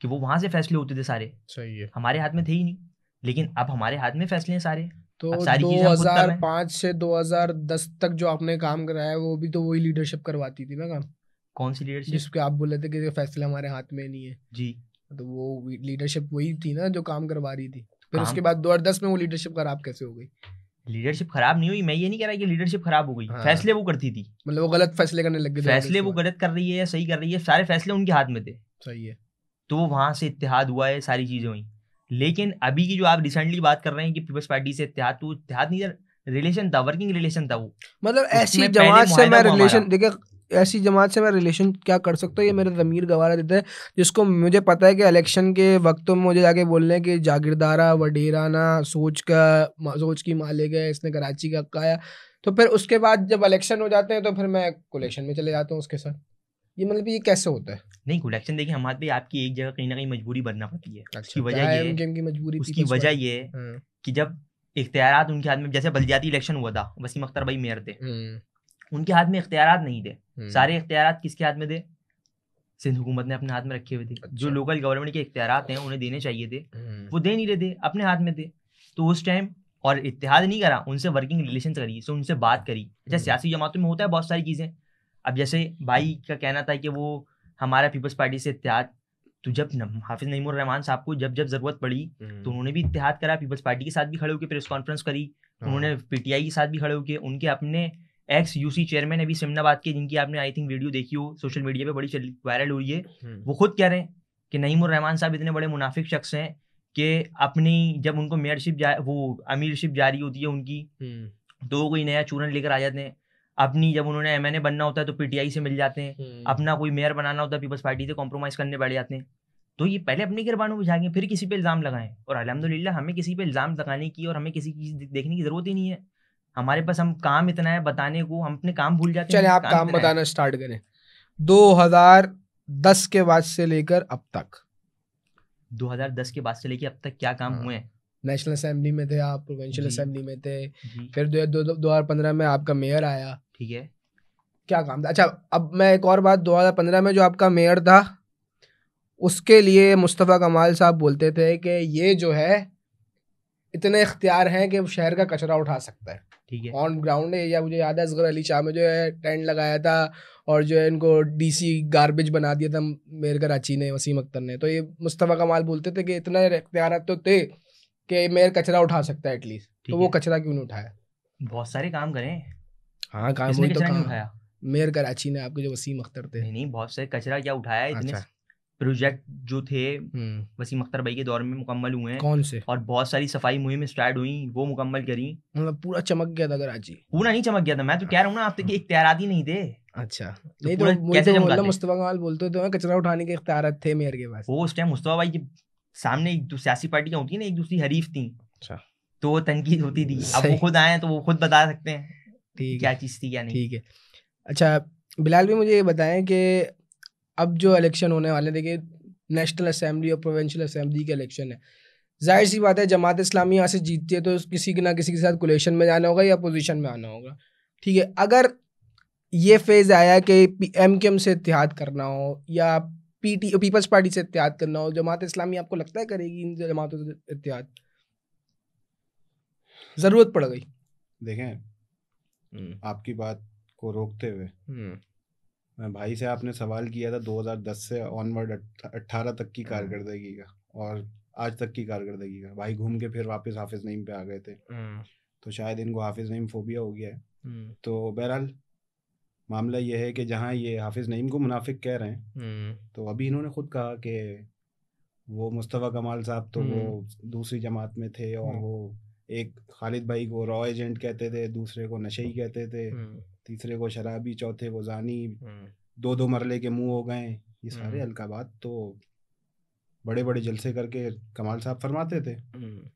कि वो वहाँ से फैसले होते थे सारे सही है हमारे हाथ में थे ही नहीं लेकिन अब हमारे हाथ में फैसले हैं सारे तो दो हजार पाँच से दो हजार दस तक जो आपने काम कराया वो भी तो वही लीडरशिप करवाती थी ना काम कौन सी लीडरशिप जिसके आप बोले थे कि फैसले हमारे हाथ में नहीं है जी तो वो लीडरशिप वही थी ना जो काम करवा रही थी फिर उसके बाद दो हजार दस में वो लीडरशिप खराब कैसे हो गई लीडरशिप खराब नहीं हुई मैं ये नहीं कह रहा कि लीडरशिप खराब हो गई हाँ। फैसले वो करती थी मतलब वो गलत फैसले करने लग गए फैसले वो गलत कर रही है या सही कर रही है सारे फैसले उनके हाथ में थे सही है तो वहाँ से इतिहाद हुआ है सारी चीज़ें हुई लेकिन अभी की जो आप रिसेंटली बात कर रहे हैं कि पीपल्स पार्टी से इतिहाद तो इतिहाद नहीं रिलेशन था वर्किंग रिलेशन था वो मतलब ऐसी जमात से मैं रिलेशन देखिए ऐसी जमात से मैं रिलेशन क्या कर सकता हूँ ये मेरा ज़मीर गवारा देता है जिसको मुझे पता है कि इलेक्शन के वक्त में मुझे जाके बोलने कि जागीरदारा वडेराना सोच का सोच की मालिक है इसने कराची का काया तो फिर उसके बाद जब इलेक्शन हो जाते हैं तो फिर मैं कोलेक्शन में चले जाता हूँ उसके साथ ये मतलब ये कैसे होता है नहीं कोलेक्शन देखिए हमारे भी आपकी एक जगह कहीं ना कहीं मजबूरी बनना पड़ती है अच्छा, उसकी वजह ये की मजबूरी उसकी वजह ये हम्म। कि जब इख्तियार उनके हाथ में जैसे बलदियाती इलेक्शन हुआ था वसीम अख्तर भाई मेयर थे हम्म। उनके हाथ में इख्तियार नहीं थे हम्म। सारे इख्तियार किसके हाथ में थे सिंध हुकूमत ने अपने हाथ में रखे हुए थे अच्छा। जो लोकल गवर्नमेंट के इख्तियार हैं उन्हें देने चाहिए थे हम्म। वो दे नहीं रहे थे अपने हाथ में थे तो उस टाइम और इतिहाद नहीं करा उनसे वर्किंग रिलेशन करी सो उनसे बात करी जैसे अच्छा, हम्म। सियासी जमातों में होता है बहुत सारी चीज़ें अब जैसे भाई का कहना था कि वो हमारा पीपल्स पार्टी से इतिहाद तो जब हाफिज नईमर रहमान साहब को जब जब जरूरत पड़ी तो उन्होंने भी इतिहाद करा पीपल्स पार्टी के साथ भी खड़े होकर प्रेस कॉन्फ्रेंस करी हाँ। उन्होंने पीटीआई के साथ भी खड़े होकर उनके अपने एक्स यूसी चेयरमैन अभी सिमनाबाद के जिनकी आपने आई थिंक वीडियो देखी हो सोशल मीडिया पे बड़ी वायरल हो रही है हम्म। वो खुद कह रहे हैं कि नईमुर रहमान साहब इतने बड़े मुनाफिक शख्स हैं कि अपनी जब उनको मेयरशिप वो अमीरशिप जारी होती है उनकी हम्म। तो कोई नया चूरन लेकर आ जाते हैं अपनी जब उन्होंने एम बनना होता है तो पीटीआई से मिल जाते हैं हम्म। अपना कोई मेयर बनाना होता है पीपल्स पार्टी से कॉम्प्रोमाइज करने बैठ जाते हैं तो ये पहले अपनी गिरबानों में जाएंगे फिर किसी पे इल्ज़ाम लगाएं और अलहमदिल्ला हमें किसी पे इल्ज़ाम लगाने की और हमें किसी चीज़ देखने की ज़रूरत ही नहीं है हमारे पास हम काम इतना है बताने को हम अपने काम भूल जाते हैं चले आप काम, काम बताना स्टार्ट करें 2010 के बाद से लेकर अब तक 2010 के बाद से लेकर अब तक क्या काम हाँ। हुए हैं नेशनल असेंबली में थे आप प्रोविंशियल असेंबली में थे फिर दो हजार पंद्रह में आपका मेयर आया ठीक है क्या काम था अच्छा अब मैं एक और बात 2015 में जो आपका मेयर था उसके लिए मुस्तफ़ा कमाल साहब बोलते थे कि ये जो है इतने इख्तियार हैं कि शहर का कचरा उठा सकता है ठीक है ऑन ग्राउंड है या मुझे याद है असगर अली शाह में जो है टेंट लगाया था और जो है इनको डीसी गार्बेज बना दिया था मेयर कराची ने वसीम अख्तर ने तो ये मुस्तफ़ा कमाल बोलते थे कि इतना इख्तियार तो थे कि मेयर कचरा उठा सकता है एटलीस्ट तो वो कचरा क्यों नहीं उठाया बहुत सारे काम करें हाँ काम तो मेयर कराची ने आपके जो वसीम अख्तर थे नहीं बहुत सारे कचरा क्या उठाया इतने अच्छा। प्रोजेक्ट जो थे हम्म। वसीम अख्तर भाई के दौर में मुकम्मल हुए हैं कौन से और बहुत सारी सफाई मुहिम स्टार्ट हुई वो मुकम्मल करी मतलब पूरा चमक गया था कराची पूरा नहीं चमक गया था मैं तो कह रहा हूँ ना आप तक तो इख्तियार ही नहीं थे अच्छा तो तो, तो, तो कचरा उठाने के इख्तियार थे मेयर के पास वो उस टाइम मुस्तफा भाई सामने एक सियासी पार्टियां होती है ना एक दूसरी हरीफ थी अच्छा तो तनकीद होती थी अब वो खुद आए तो वो खुद बता सकते हैं क्या चीज़ थी क्या नहीं ठीक है अच्छा बिलाल भी मुझे ये बताएं कि अब जो इलेक्शन होने वाले देखिए नेशनल असेंबली और प्रोवेंशल असेंबली के इलेक्शन है जाहिर सी बात है जमात इस्लामी यहाँ से जीतती है तो किसी के ना किसी के साथ कोलेशन में जाना होगा या पोजीशन में आना होगा ठीक है अगर ये फेज़ आया कि एम के एम से इतिहाद करना हो या पी टी पीपल्स पार्टी से इतिहाद करना हो जमात इस्लामी आपको लगता है करेगी इन जमातों से इतिहाद ज़रूरत पड़ गई देखें हम्म। आपकी बात को रोकते हुए हम्म। भाई से आपने सवाल किया था 2010 से ऑनवर्ड 18 तक की हाँ। कारकर्दगी का और आज तक की कारकर्दगी का भाई घूम के फिर वापस हाफिज नईम पे आ गए थे हाँ। तो शायद इनको हाफिज नईम फोबिया हो गया है हम्म। तो बहरहाल मामला यह है कि जहाँ ये हाफिज नईम को मुनाफिक कह रहे हैं हम्म। तो अभी इन्होंने खुद कहा कि वो मुस्तफ़ा कमाल साहब तो वो हम्म। दूसरी जमात में थे और वो एक खालिद भाई को रॉ एजेंट कहते थे दूसरे को नशे ही कहते थे तीसरे को शराबी चौथे को जानी हम्म। दो दो मरले के मुंह हो गए ये सारे हम्म। अलकाबाद तो बड़े बड़े जलसे करके कमाल साहब फरमाते थे हम्म।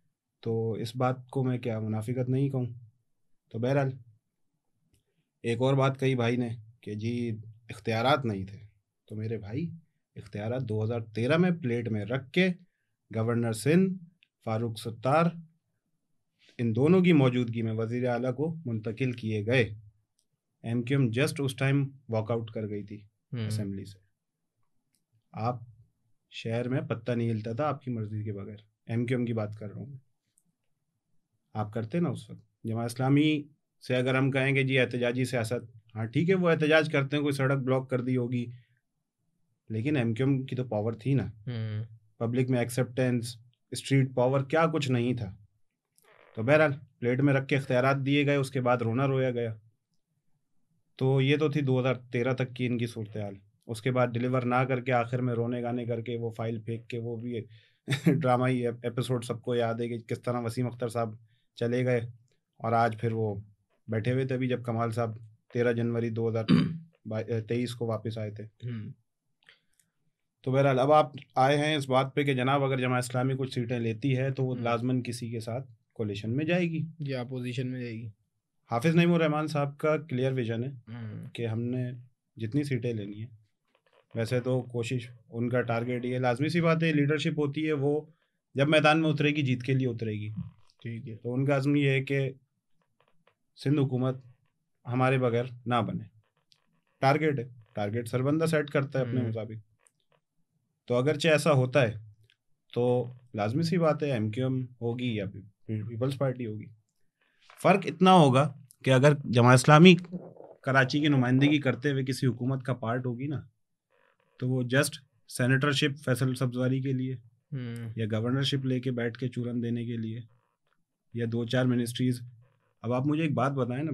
तो इस बात को मैं क्या मुनाफिकत नहीं कहूँ तो बहरहाल एक और बात कही भाई ने कि जी इख्तियार नहीं थे तो मेरे भाई इख्तियार 2013 में प्लेट में रख के गवर्नर सिंध फारूक सत्तार इन दोनों की मौजूदगी में वजीर अला को मुंतकिल किए गए एम क्यू एम जस्ट उस टाइम वॉकआउट कर गई थी असेंबली हम्म। से आप शहर में पत्ता नहीं हिलता था आपकी मर्जी के बगैर एम क्यू एम की बात कर रहा हूँ आप करते ना उस वक्त जमा इस्लामी से अगर हम कहेंगे जी एहतजाजी सियासत हाँ ठीक है वो एहतजाज करते हैं कोई सड़क ब्लॉक कर दी होगी लेकिन एम क्यू एम की तो पावर थी ना पब्लिक हम्म। में एक्सेप्टेंस स्ट्रीट पावर क्या कुछ नहीं था तो बहरहाल प्लेट में रख के अख्तियार दिए गए उसके बाद रोना रोया गया तो ये तो थी 2013 तक की इनकी सूरत हाल उसके बाद डिलीवर ना करके आखिर में रोने गाने करके वो फाइल फेंक के वो भी ड्रामा ही एपिसोड सबको याद है कि किस तरह वसीम अख्तर साहब चले गए और आज फिर वो बैठे हुए थे अभी जब कमाल साहब तेरह जनवरी दो हज़ार तेईस को वापस आए थे हम्म। तो बहरहाल अब आप आए हैं इस बात पे कि जनाब अगर जमा इस्लामी कुछ सीटें लेती है तो वो हम्म। लाजमन किसी के साथ कोलिशन में जाएगी या अपोजिशन में जाएगी हाफिज नईम रहमान साहब का क्लियर विजन है हम्म। कि हमने जितनी सीटें लेनी है वैसे तो कोशिश उनका टारगेट ये लाजमी सी बात है लीडरशिप होती है वो जब मैदान में उतरेगी जीत के लिए उतरेगी ठीक है तो उनका आज़म ये है कि सिंध हुकूमत हमारे बगैर ना बने टारगेट है टारगेट सरबंदा सेट करता है अपने हम्म। मुताबिक तो अगर चाहे ऐसा होता है तो लाजमी सी बात है एम क्यू एम होगी या पीपल्स पार्टी होगी फ़र्क इतना होगा कि अगर जमा इस्लामी कराची की नुमाइंदगी करते हुए किसी हुकूमत का पार्ट होगी ना तो वो जस्ट सेनेटरशिप फैसल सब्जवारी के लिए हम्म। या गवर्नरशिप लेके बैठ के चूरन देने के लिए या दो चार मिनिस्ट्रीज अब आप मुझे एक बात बताएं ना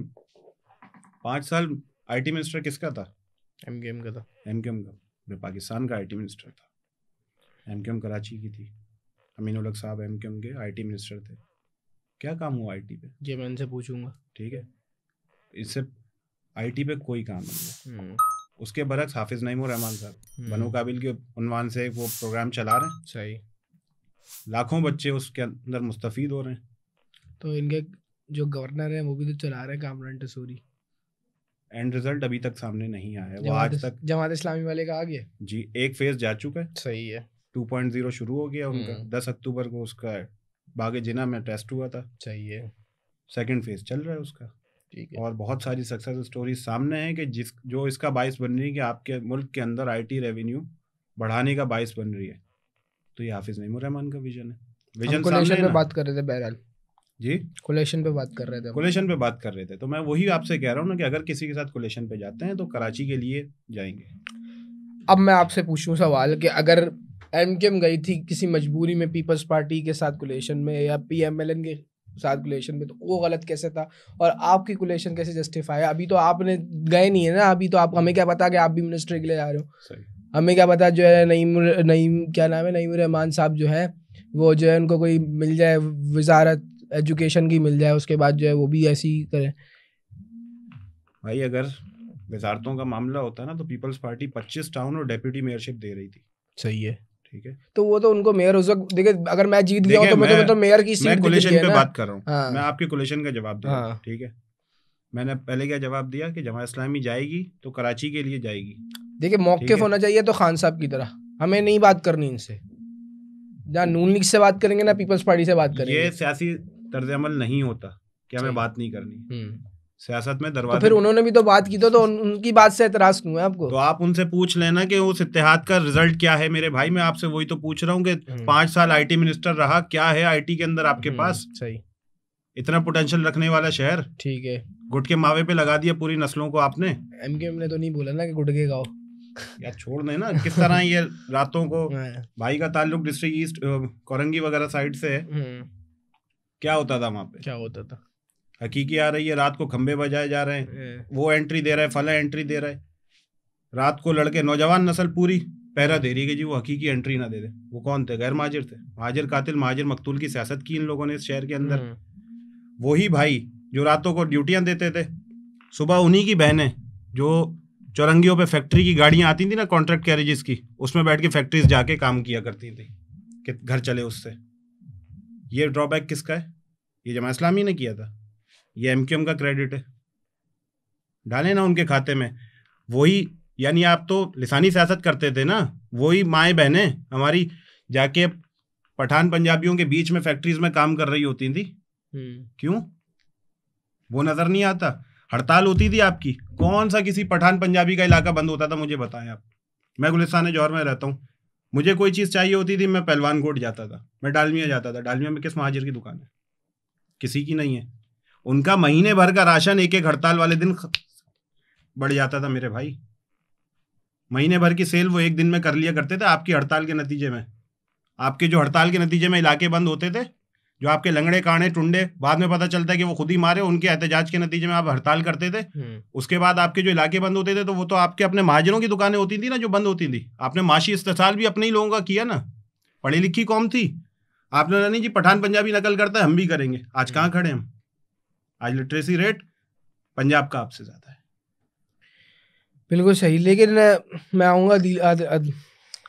पाँच साल आईटी मिनिस्टर किसका था एम के एम का था एम के एम का पाकिस्तान का आईटी मिनिस्टर था एम के एम कराची की थी अमीन उलग साहब एम के एम के आईटी मिनिस्टर थे क्या काम हुआ आईटी पे ये मैं इनसे पूछूंगा ठीक है इससे आईटी पे कोई काम नहीं है हम्म। उसके बरक्स हाफिज नईम रहमान साहब हम्म। बनो काबिल के उनवान से वो प्रोग्राम चला रहे हैं सही लाखों बच्चे उसके अंदर मुस्तफ़ हो रहे हैं तो इनके जो गवर्नर हैं वो भी तो चला रहे हैं कामरान टसूरी एंड रिजल्ट अभी तक सामने नहीं आया है वो आज तक जमात इस्लामी वाले का आ गया जी एक फेज जा चुका है सही है टू पॉइंट जीरो शुरू हो गया उनका हम्म। दस अक्टूबर को उसका बागे जिना में टेस्ट हुआ था सही है सेकंड फेज चल रहा है उसका ठीक है और बहुत सारी सक्सेस स्टोरी सामने हैं कि जिस जो इसका बायस बन रही है कि आपके मुल्क के अंदर आईटी रेवेन्यू बढ़ाने का बायस बन रही है तो ये हाफिज नईमुर रहमान का विजन है विजन सामने पे बात कर रहे थे बहरहाल जी कोलेशन पे बात कर रहे थे कोलेशन पे बात कर रहे थे तो मैं वही आपसे कह रहा हूँ ना कि अगर किसी के साथ कोलेशन पे जाते हैं तो कराची के लिए जाएंगे अब मैं आपसे पूछूं सवाल कि अगर एम गई थी किसी मजबूरी में पीपल्स पार्टी के साथ कोलेशन में या पी के साथ कुलेशन में तो वो गलत कैसे था और आपकी कुलेशन कैसे जस्टिफाई है अभी तो आपने गए नहीं है ना अभी तो आप हमें क्या पता कि आप भी मिनिस्ट्री के लिए जा रहे हो हमें क्या पता जो है नईम नईम क्या नाम है नईम रहमान साहब जो है वो जो है उनको कोई मिल जाए वजारत एजुकेशन की मिल जाए उसके बाद जो है वो भी ऐसी करें भाई अगर वजारतों का मामला होता ना तो पीपल्स पार्टी पच्चीस टाउन और डेप्यूटी मेयरशिप दे रही थी सही है ठीक है तो वो तो उनको मेयर उस वक्त देखिए अगर मैं जीत गया तो मतलब मैं तो मेयर की सीट कोलेशन पे बात कर रहा हूँ हाँ। मैं आपके कोलेशन का जवाब दे हाँ। ठीक है मैंने पहले क्या जवाब दिया कि जमात इस्लामी जाएगी तो कराची के लिए जाएगी देखिए मौके होना चाहिए तो खान साहब की तरह हमें नहीं बात करनी इनसे ना नून लीग से बात करेंगे ना पीपल्स पार्टी से बात करेंगे ये सियासी तर्ज अमल नहीं होता कि हमें बात नहीं करनी हम्म। सियासत में दरवाजा तो फिर उन्होंने भी तो बात की तो, तो उनकी बात से एतराज क्यों है आपको तो आप उनसे पूछ लेना कि उस इतिहाद का रिजल्ट क्या है मेरे भाई मैं आपसे वही तो पूछ रहा हूँ कि हम्म। पांच साल आईटी मिनिस्टर रहा क्या है आईटी के अंदर आपके हम्म, पास सही इतना पोटेंशियल रखने वाला शहर ठीक है गुटके मावे पे लगा दिया पूरी नस्लों को आपने एमकेएम ने तो नहीं बोला ना कि गुटके गाओ यार छोड़ दे ना किस तरह ये रातों को हाँ। भाई का ताल्लुक डिस्ट्रिक्ट ईस्ट कोरंगी वगैरह साइड से है हम्म। क्या होता था वहाँ पे क्या होता था हकीकी आ रही है रात को खंबे बजाए जा रहे हैं वो एंट्री दे रहा है फला एंट्री दे रहा है रात को लड़के नौजवान नस्ल पूरी पहरा दे रही है कि जी वो हकीकी एंट्री ना दे दे वो कौन थे गैर माजिर थे माजिर कातिल माजिर मकतूल की सियासत की इन लोगों ने इस शहर के अंदर हम्म। वही भाई जो रातों को ड्यूटियां देते थे सुबह उन्हीं की बहनें जो चौरंगियों पे फैक्ट्री की गाड़ियां आती थी ना कॉन्ट्रैक्ट कैरेजेस की उसमें बैठ के फैक्ट्रीज जाके काम किया करती थी कि घर चले उससे ये ड्रॉबैक किसका है ये जमा इस्लामी ने किया था ये एम का क्रेडिट है डालें ना उनके खाते में वही यानी आप तो लिसानी सियासत करते थे ना वही माएँ बहनें हमारी जाके पठान पंजाबियों के बीच में फैक्ट्रीज में काम कर रही होती थी हम्म। क्यों वो नजर नहीं आता हड़ताल होती थी आपकी कौन सा किसी पठान पंजाबी का इलाका बंद होता था मुझे बताएं आप मैं गुलिस्तान जौहर में रहता हूँ मुझे कोई चीज़ चाहिए होती थी मैं पहलवान कोट जाता था मैं डालमिया जाता था डालमिया में किस महाजिर की दुकान है किसी की नहीं है उनका महीने भर का राशन एक एक हड़ताल वाले दिन बढ़ जाता था मेरे भाई महीने भर की सेल वो एक दिन में कर लिया करते थे आपकी हड़ताल के नतीजे में आपके जो हड़ताल के नतीजे में इलाके बंद होते थे जो आपके लंगड़े काने टुंडे बाद में पता चलता है कि वो खुद ही मारे उनके एहतजाज के नतीजे में आप हड़ताल करते थे हम्म। उसके बाद आपके जो इलाके बंद होते थे तो वो तो आपके अपने महाजनों की दुकानें होती थी ना जो बंद होती थी आपने माशी इस्तेसाल भी अपने ही लोगों का किया ना पढ़ी लिखी कौम थी आपने नहीं जी पठान पंजाबी नकल करता है हम भी करेंगे आज कहाँ हम्म। खड़े हम आज लिटरेसी रेट पंजाब का आपसे ज्यादा है बिल्कुल सही लेकिन मैं आऊंगा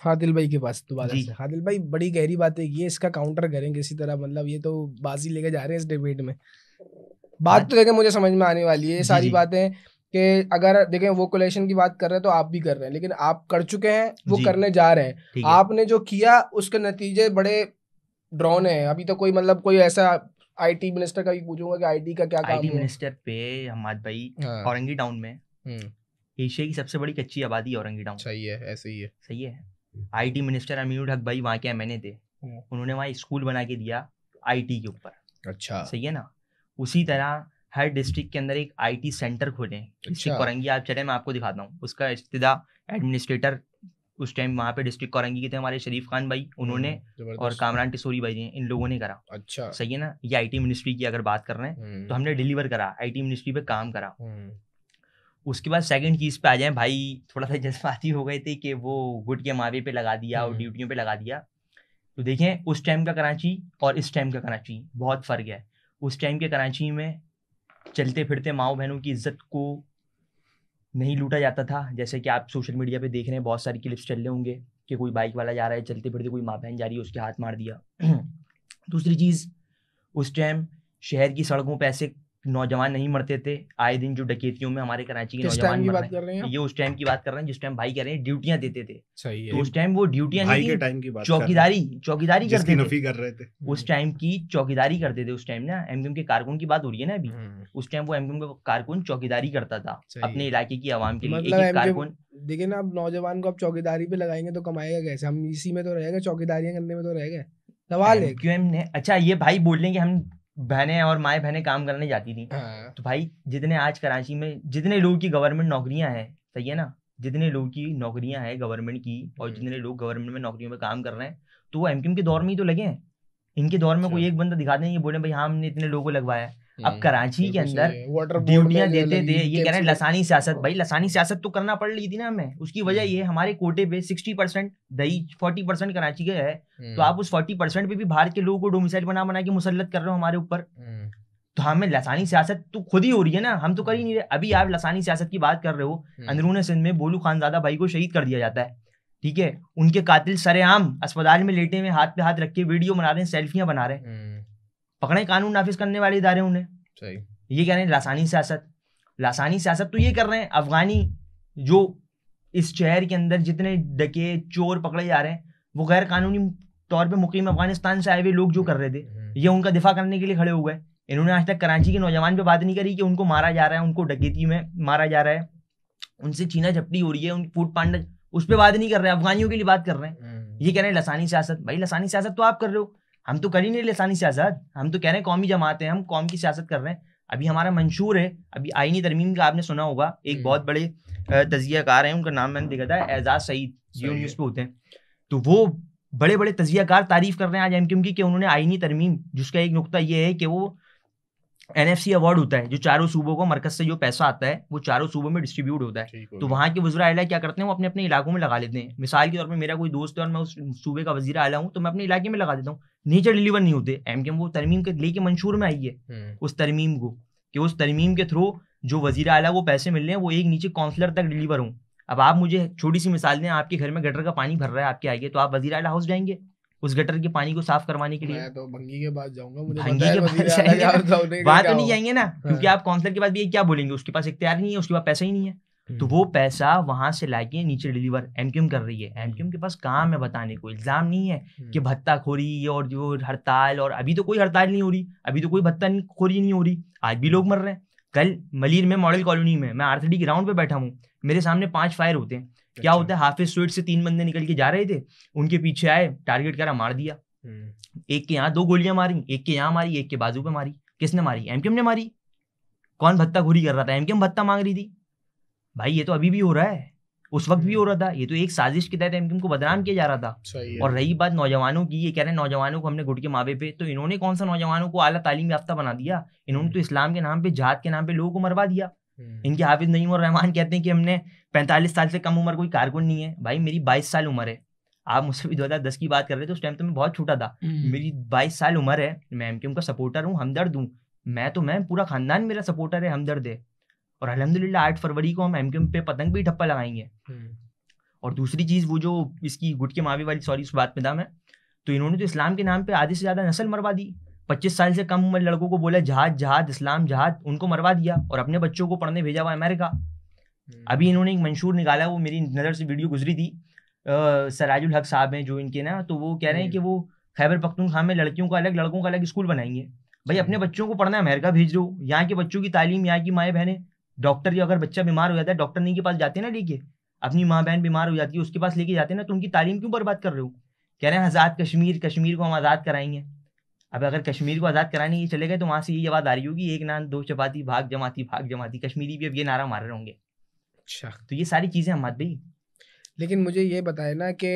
हादिल भाई के पास दोबारा से हादिल भाई बड़ी गहरी बात है ये इसका काउंटर करें किसी तरह मतलब ये तो बाजी लेके जा रहे हैं इस डिबेट में बात तो हाँ। देखें मुझे समझ में आने वाली है ये सारी बातें कि अगर देखें वो कलेक्शन की बात कर रहे हैं तो आप भी कर रहे हैं लेकिन आप कर चुके हैं वो करने जा रहे हैं आपने जो किया उसके नतीजे बड़े ड्रॉन है अभी तो कोई मतलब कोई ऐसा आईटी मिनिस्टर का भी पूछूंगा कि आईटी का क्या आईटी मिनिस्टर पे हमाद भाई हाँ। औरंगी टाउन में हम्म। एशिया की सबसे बड़ी कच्ची आबादी औरंगी टाउन सही है ऐसे ही है सही है आईटी मिनिस्टर अमीनुल हक भाई वहाँ के एमएनए थे हम्म। उन्होंने वहाँ स्कूल बना के दिया आईटी के ऊपर अच्छा सही है ना उसी तरह हर डिस्ट्रिक्ट के अंदर एक आईटी सेंटर खोले अच्छा। औरंगी आप चले मैं आपको दिखाता हूँ उसका इब्तदा एडमिनिस्ट्रेटर उस टाइम वहाँ पे डिस्ट्रिक्ट कौरंगी के थे हमारे शरीफ खान भाई उन्होंने हम्म, और कामरान टिसोरी भाई इन लोगों ने करा अच्छा सही है ना ये आईटी मिनिस्ट्री की अगर बात कर रहे हैं तो हम्म। हमने डिलीवर करा आईटी मिनिस्ट्री पे काम करा हम्म। उसके बाद सेकंड चीज पे आ जाए भाई थोड़ा सा जज्बाती हो गए थे कि वो गुट के मावे पे लगा दिया और ड्यूटियों पे लगा दिया तो देखें उस टाइम का कराची और इस टाइम का कराची बहुत फर्क है उस टाइम के कराची में चलते फिरते माओ बहनों की इज्जत को नहीं लूटा जाता था जैसे कि आप सोशल मीडिया पे देख रहे हैं बहुत सारी क्लिप्स चल रहे होंगे कि कोई बाइक वाला जा रहा है चलते फिरते कोई माँ बहन जा रही है उसके हाथ मार दिया दूसरी चीज़ उस टाइम शहर की सड़कों पर ऐसे नौजवान नहीं मरते थे आए दिन जो डकैतियों में हमारे कराची के नौजवान मर रहे हैं ये उस टाइम की बात कर रहे हैं जिस टाइम भाई कह रहे हैं ड्यूटियां देते थे सही है तो उस टाइम वो ड्यूटियां नहीं के टाइम की बात चौकीदारी चौकीदारी करते थे कर रहे थे उस टाइम की चौकीदारी करते थे उस टाइम ना एमकेएम के कारकुन की बात हो रही है ना अभी हम्म। उस टाइम वो एमकेएम का कारकुन चौकीदारी करता था अपने इलाके की आवाम के लिए मतलब कारकुन देखिए ना अब नौजवान को आप चौकीदारी पे लगाएंगे तो कमाएगा कैसे हम इसी में तो रहेगा चौकीदारियां करने में तो रहेगा सवाल है क्यों ने अच्छा ये भाई बोल रहे हैं कि हम बहनें और माए बहनें काम करने जाती थी हाँ। तो भाई जितने आज कराची में जितने लोग की गवर्नमेंट नौकरियां हैं सही है ना जितने लोग की नौकरियां हैं गवर्नमेंट की और हम्म। जितने लोग गवर्नमेंट में नौकरियों में काम कर रहे हैं तो वो एमकेएम के दौर में ही तो लगे हैं इनके दौर में अच्छा। कोई एक बंदा दिखा दें ये बोले भाई हाँ हमने इतने लोगों को लगवाया है अब हम्म, कराची के अंदर ड्यूटियां देते थे ये कह रहे हैं लसानी सियासत भाई हाँ। लसानी सियासत तो करना पड़ रही थी ना हमें उसकी वजह हम्म। ये हमारे कोटे पे सिक्सटी परसेंट दही फोर्टी परसेंट कराची के है हम्म। तो आप उस फोर्टी परसेंट पे भी भारत के लोगों को डोमिसाइल बना बना के मुसलत कर रहे हो हमारे ऊपर तो हमें लसानी सियासत तो खुद ही हो रही है ना हम तो कर ही नहीं रहे अभी आप लसानी सियासत की बात कर रहे हो अंदरून सिंध में बोलू खानजादा भाई को शहीद कर दिया जाता है ठीक है उनके कातिल सरेआम अस्पताल में लेटे हुए हाथ पे हाथ रख के वीडियो बना रहे हैं सेल्फियां बना रहे हैं पकड़े कानून नाफिज करने वाले इदारे उन्हें सही ये कह रहे हैं लासानी सियासत लासानी सियासत तो ये कर रहे हैं अफगानी जो इस शहर के अंदर जितने डके चोर पकड़े जा रहे हैं वो गैर कानूनी तौर पर मुकीम अफगानिस्तान से आए हुए लोग जो कर रहे थे हम्म। ये उनका दिफा करने के लिए खड़े हो गए इन्होंने आज तक कराची के नौजवान पे बात नहीं करी कि उनको मारा जा रहा है उनको डकेती में मारा जा रहा है उनसे चीना झपटी हो रही है उनकी फूट पांडा उस पर बात नहीं कर रहे अफगानियों के लिए बात कर रहे हैं हम्म। ये कह रहे हैं लसानी सियासत भाई लसानी सियासत तो आप कर रहे हो हम तो कर ही नहीं लेसानी सियासत हम तो कह रहे हैं कौमी जमात है हम कौम की सियासत कर रहे हैं अभी हमारा मंशूर है अभी आइनी तरमीम का आपने सुना होगा एक हम्म। बहुत बड़े तजियाकार हैं उनका नाम मैंने देखा था एजाज सईद जियो न्यूज़ पे होते हैं तो वो बड़े बड़े तजियाकार तारीफ कर रहे हैं आज एम की कि उन्होंने आईनी तरमीम जिसका एक नुकता यह है कि वो एनएफसी अवार्ड होता है जो चारों सूबों को मरकज से जो पैसा आता है वो चारों सूबों में डिस्ट्रीब्यूट होता है तो वहाँ के वजरा आला क्या करते हैं वो अपने अपने इलाकों में लगा लेते हैं मिसाल के तौर पर मेरा कोई दोस्त है और मैं उस सूबे का वजी आला हूँ तो मैं अपने इलाके में लगा देता हूँ नीचे डिलीवर नहीं होते एम के वो तरमीम के लेके मंशूर में आई है हम्म। उस तरमीम को कि उस तरमीम के थ्रू जो वजी आला को पैसे मिल रहे हैं वो एक नीचे काउंसलर तक डिलीवर हूँ अब आप मुझे छोटी सी मिसाल दें आपके घर में गटर का पानी भर रहा है आपके आगे तो आप वजी आला हाउस जाएंगे उस गटर के पानी को साफ करवाने के लिए तो वहां तो नहीं जाएंगे ना हाँ। क्योंकि आप काउंसलर के पास भी क्या बोलेंगे उसके पास इख्तियार नहीं है उसके पास पैसा ही नहीं है तो हम्म। वो पैसा वहां से लाके नीचे डिलीवर एमक्यूएम कर रही है एमक्यूएम के पास काम है बताने को इल्जाम नहीं है हम्म। कि खोरी और जो हड़ताल और अभी तो कोई हड़ताल नहीं हो रही अभी तो कोई भत्ता खोरी नहीं हो रही आज भी लोग मर रहे हैं कल मलिर में मॉडल कॉलोनी में मैं आरथडी ग्राउंड पे बैठा हूँ मेरे सामने पांच फायर होते हैं क्या अच्छा। होता है हाफिज स्वीट से तीन बंदे निकल के जा रहे थे उनके पीछे आए टारगेट करा मार दिया हम्म। एक के यहाँ दो गोलियां मारी एक के यहाँ मारी एक के बाजू पे मारी किसने मारी एमकेएम ने मारी कौन भत्ता घोरी कर रहा था एमकेम भत्ता मांग रही थी भाई ये तो अभी भी हो रहा है उस वक्त भी हो रहा हम्म। था ये तो एक साजिश के तहत एमकेम को बदनाम किया जा रहा था और रही बात नौजवानों की ये कह रहे हैं नौजवानों को हमने गुट के मावे पे तो इन्होंने कौन सा नौजवानों को आला तालीम याफ्ता बना दिया इन्होंने हम्म। तो इस्लाम के नाम पे जात के नाम पे लोगों को मरवा दिया इनके हम्म। हाफिज नईम और रहमान कहते हैं कि हमने पैंतालीस साल से कम उम्र कोई कारकुन नहीं है भाई मेरी बाईस साल उम्र है आप मुझसे भी दो हज़ार दस की बात कर रहे थे उस टाइम तो मैं बहुत छोटा था हम्म। मेरी बाईस साल उम्र है मैं एम का सपोर्टर हूँ हमदर्द हूँ मैं तो मैं पूरा खानदान मेरा सपोर्टर है हमदर्द है और अलहमदिल्ला आठ फरवरी को हम एम पे पतंग भी ठप्पा लगाएंगे हम्म। और दूसरी चीज़ वो जो इसकी गुट के वाली सॉरी उस बात में था मैं तो इन्होंने तो इस्लाम के नाम पर आधे से ज़्यादा नस्ल मरवा दी पच्चीस साल से कम उम्र लड़कों को बोला जहाज जहाज इस्लाम जहाज उनको मरवा दिया और अपने बच्चों को पढ़ने भेजा हुआ अमेरिका हम्म। अभी इन्होंने एक मंशूर निकाला वो मेरी नज़र से वीडियो गुजरी थी सराजुल हक साहब हैं जो इनके ना तो वो कह रहे हैं हम्म। कि वो खैबर पख्तूनख्वा में लड़कियों का अलग लड़कों का अलग स्कूल बनाएंगे भाई अपने हम्म। बच्चों को पढ़ना अमेरिका भेज रहे हो यहाँ के बच्चों की तालीम यहाँ की माएँ बहनें डॉक्टर अगर बच्चा बीमार हो जाता है डॉक्टर नहीं के पास जाते ना लेके अपनी माँ बहन बीमार हो जाती है उसके पास लेके जाते ना तो उनकी तालीम क्यों बर्बाद कर रहे हो कह रहे हैं आज़ाद कश्मीर कश्मीर को हम आज़ाद कराएंगे अब अगर कश्मीर को आज़ाद कराने ये चले गए तो वहाँ से ये आवाज़ आ रही होगी एक नान दो चपाती भाग जमाती भाग जमाती कश्मीरी भी अब ये नारा मार रहे होंगे अच्छा तो ये सारी चीज़ें हम भाई लेकिन मुझे ये बताए ना कि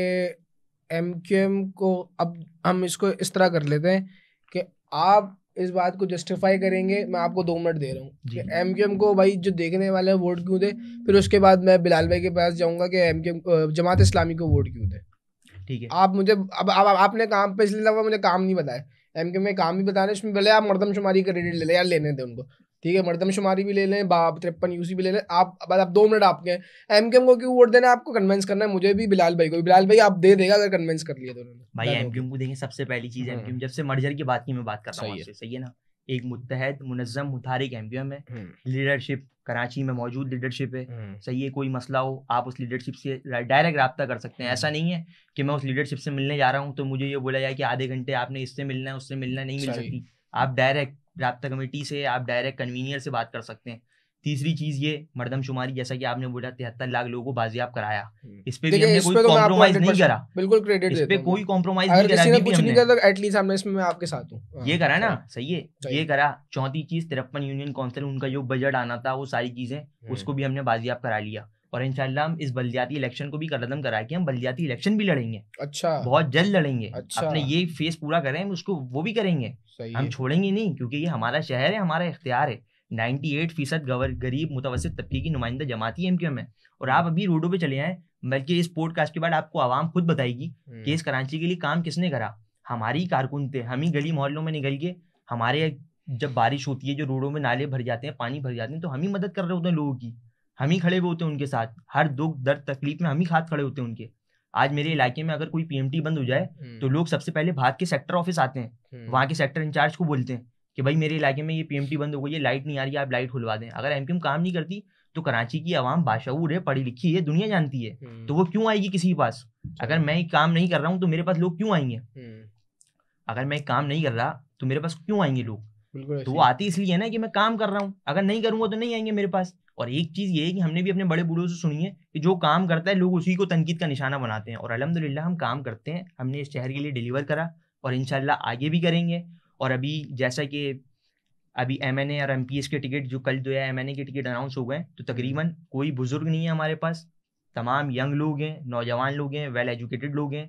एम क्यू एम को अब हम इसको इस तरह कर लेते हैं कि आप इस बात को जस्टिफाई करेंगे मैं आपको दो मिनट दे रहा हूँ एम क्यू एम को भाई जो देखने वाले हैं वोट क्यों दे फिर उसके बाद मैं बिलाल भाई के पास जाऊँगा कि M Q M Jamaat Islami को वोट क्यों दे ठीक है आप मुझे अब आप, आपने काम पिछले दफा मुझे काम नहीं बताया एम के में काम भी बता रहे हैं इसमें आप मरदमशुमारी का क्रेडिट ले लें यार लेने दें उनको ठीक है मरदमशुमारी भी ले लें बाप तिरपन यूसी भी ले लें आप बस आप दो मिनट आपके हैं एम को क्यों वोट देना आपको कन्वेंस करना है मुझे भी बिलाल भाई को बिलाल भाई आप दे देगा अगर कन्वेंस कर लिया दोनों तो भाई एम को देखें सबसे पहली चीज़ एम हम्म। जब से मर्जर की बात की मैं बात करता हूँ सही है ना एक मुतहद मुनजम मुतारिक एम है हम्म। लीडरशिप कराची में मौजूद लीडरशिप है हम्म। सही है कोई मसला हो आप उस लीडरशिप से डायरेक्ट रबता कर सकते हैं हम्म। ऐसा नहीं है कि मैं उस लीडरशिप से मिलने जा रहा हूँ तो मुझे ये बोला जाए कि आधे घंटे आपने इससे मिलना है उससे मिलना नहीं मिल सकती आप डायरेक्ट रबता कमेटी से आप डायरेक्ट कन्वीनियर से बात कर सकते हैं तीसरी चीज ये मरदमशुमारी जैसा कि आपने बोला तिहत्तर लाख लोगों को बाजियाब कराया हम्म। इस पे भी हमने कोई तो कॉम्प्रोमाइज नहीं करा बिल्कुल क्रेडिट इस पे कोई कॉम्प्रोमाइज नहीं करा अगर कुछ नहीं करा तो एटलीस्ट हमने इसमें मैं आपके साथ हूं हाँ, ये करा ना सही है ये करा चौथी चीज तिरपन यूनियन काउंसिल उनका जो बजट आना था वो सारी चीजें हम्म। उसको भी हमने बाजियाब करा लिया और इंशाल्लाह हम इस बलदियाती इलेक्शन को भी कदम कराए कि हम बलदियाती इलेक्शन भी लड़ेंगे अच्छा बहुत जल्द लड़ेंगे अच्छा अपने ये फेस पूरा करें हम उसको वो भी करेंगे हम छोड़ेंगे नहीं क्योंकि ये हमारा शहर है हमारा इख्तियार है नाइन्टी एट फीसद गरीब मुतवसर तबके की नुमाइंदा जमाती है एम क्यू एम है और आप अभी रोडों पर चले आए बल्कि इस पॉडकास्ट के बाद आपको आवाम खुद बताएगी हम्म। कि इस कराची के लिए काम किसने करा हमारे ही कारकुन थे हम ही गली मोहल्लों में निकल के हमारे जब बारिश होती है जो रोडों में नाले भर जाते हैं पानी भर जाते हैं तो हम ही मदद कर रहे होते हैं लोगों की हम ही खड़े हुए होते हैं उनके साथ हर दुख दर्द तकलीफ में हम ही हाथ खड़े होते हैं उनके आज मेरे इलाके में अगर कोई पीएमटी बंद हो जाए हम्म। तो लोग सबसे पहले भाग के सेक्टर ऑफिस आते हैं हम्म। वहाँ के सेक्टर इंचार्ज को बोलते हैं कि भाई मेरे इलाके में ये पीएमटी बंद हो गई है लाइट नहीं आ रही आप लाइट खुलवा दें अगर एमपीएम काम नहीं करती तो कराची की आवाम बाशूर है पढ़ी लिखी है दुनिया जानती है हम्म। तो वो क्यों आएगी किसी के पास अगर मैं काम नहीं कर रहा हूँ तो मेरे पास लोग क्यों आएंगे हम्म। अगर मैं काम नहीं कर रहा तो मेरे पास क्यों आएंगे लोग तो वो आती इसलिए ना कि मैं काम कर रहा हूँ अगर नहीं करूंगा तो नहीं आएंगे मेरे पास और एक चीज़ ये है कि हमने भी अपने बड़े बूढ़ों से सुनी है कि जो काम करता है लोग उसी को तनकीद का निशाना बनाते हैं और अलहमदिल्ला हम काम करते हैं हमने इस शहर के लिए डिलीवर करा और इन आगे भी करेंगे और अभी जैसा कि अभी एम एन ए और एम पी एस के टिकट जो कल जो है एम एन ए के टिकट अनाउंस हो गए तो तकरीबन कोई बुज़ुर्ग नहीं है हमारे पास तमाम यंग लोग हैं नौजवान लोग हैं वेल एजुकेटेड लोग हैं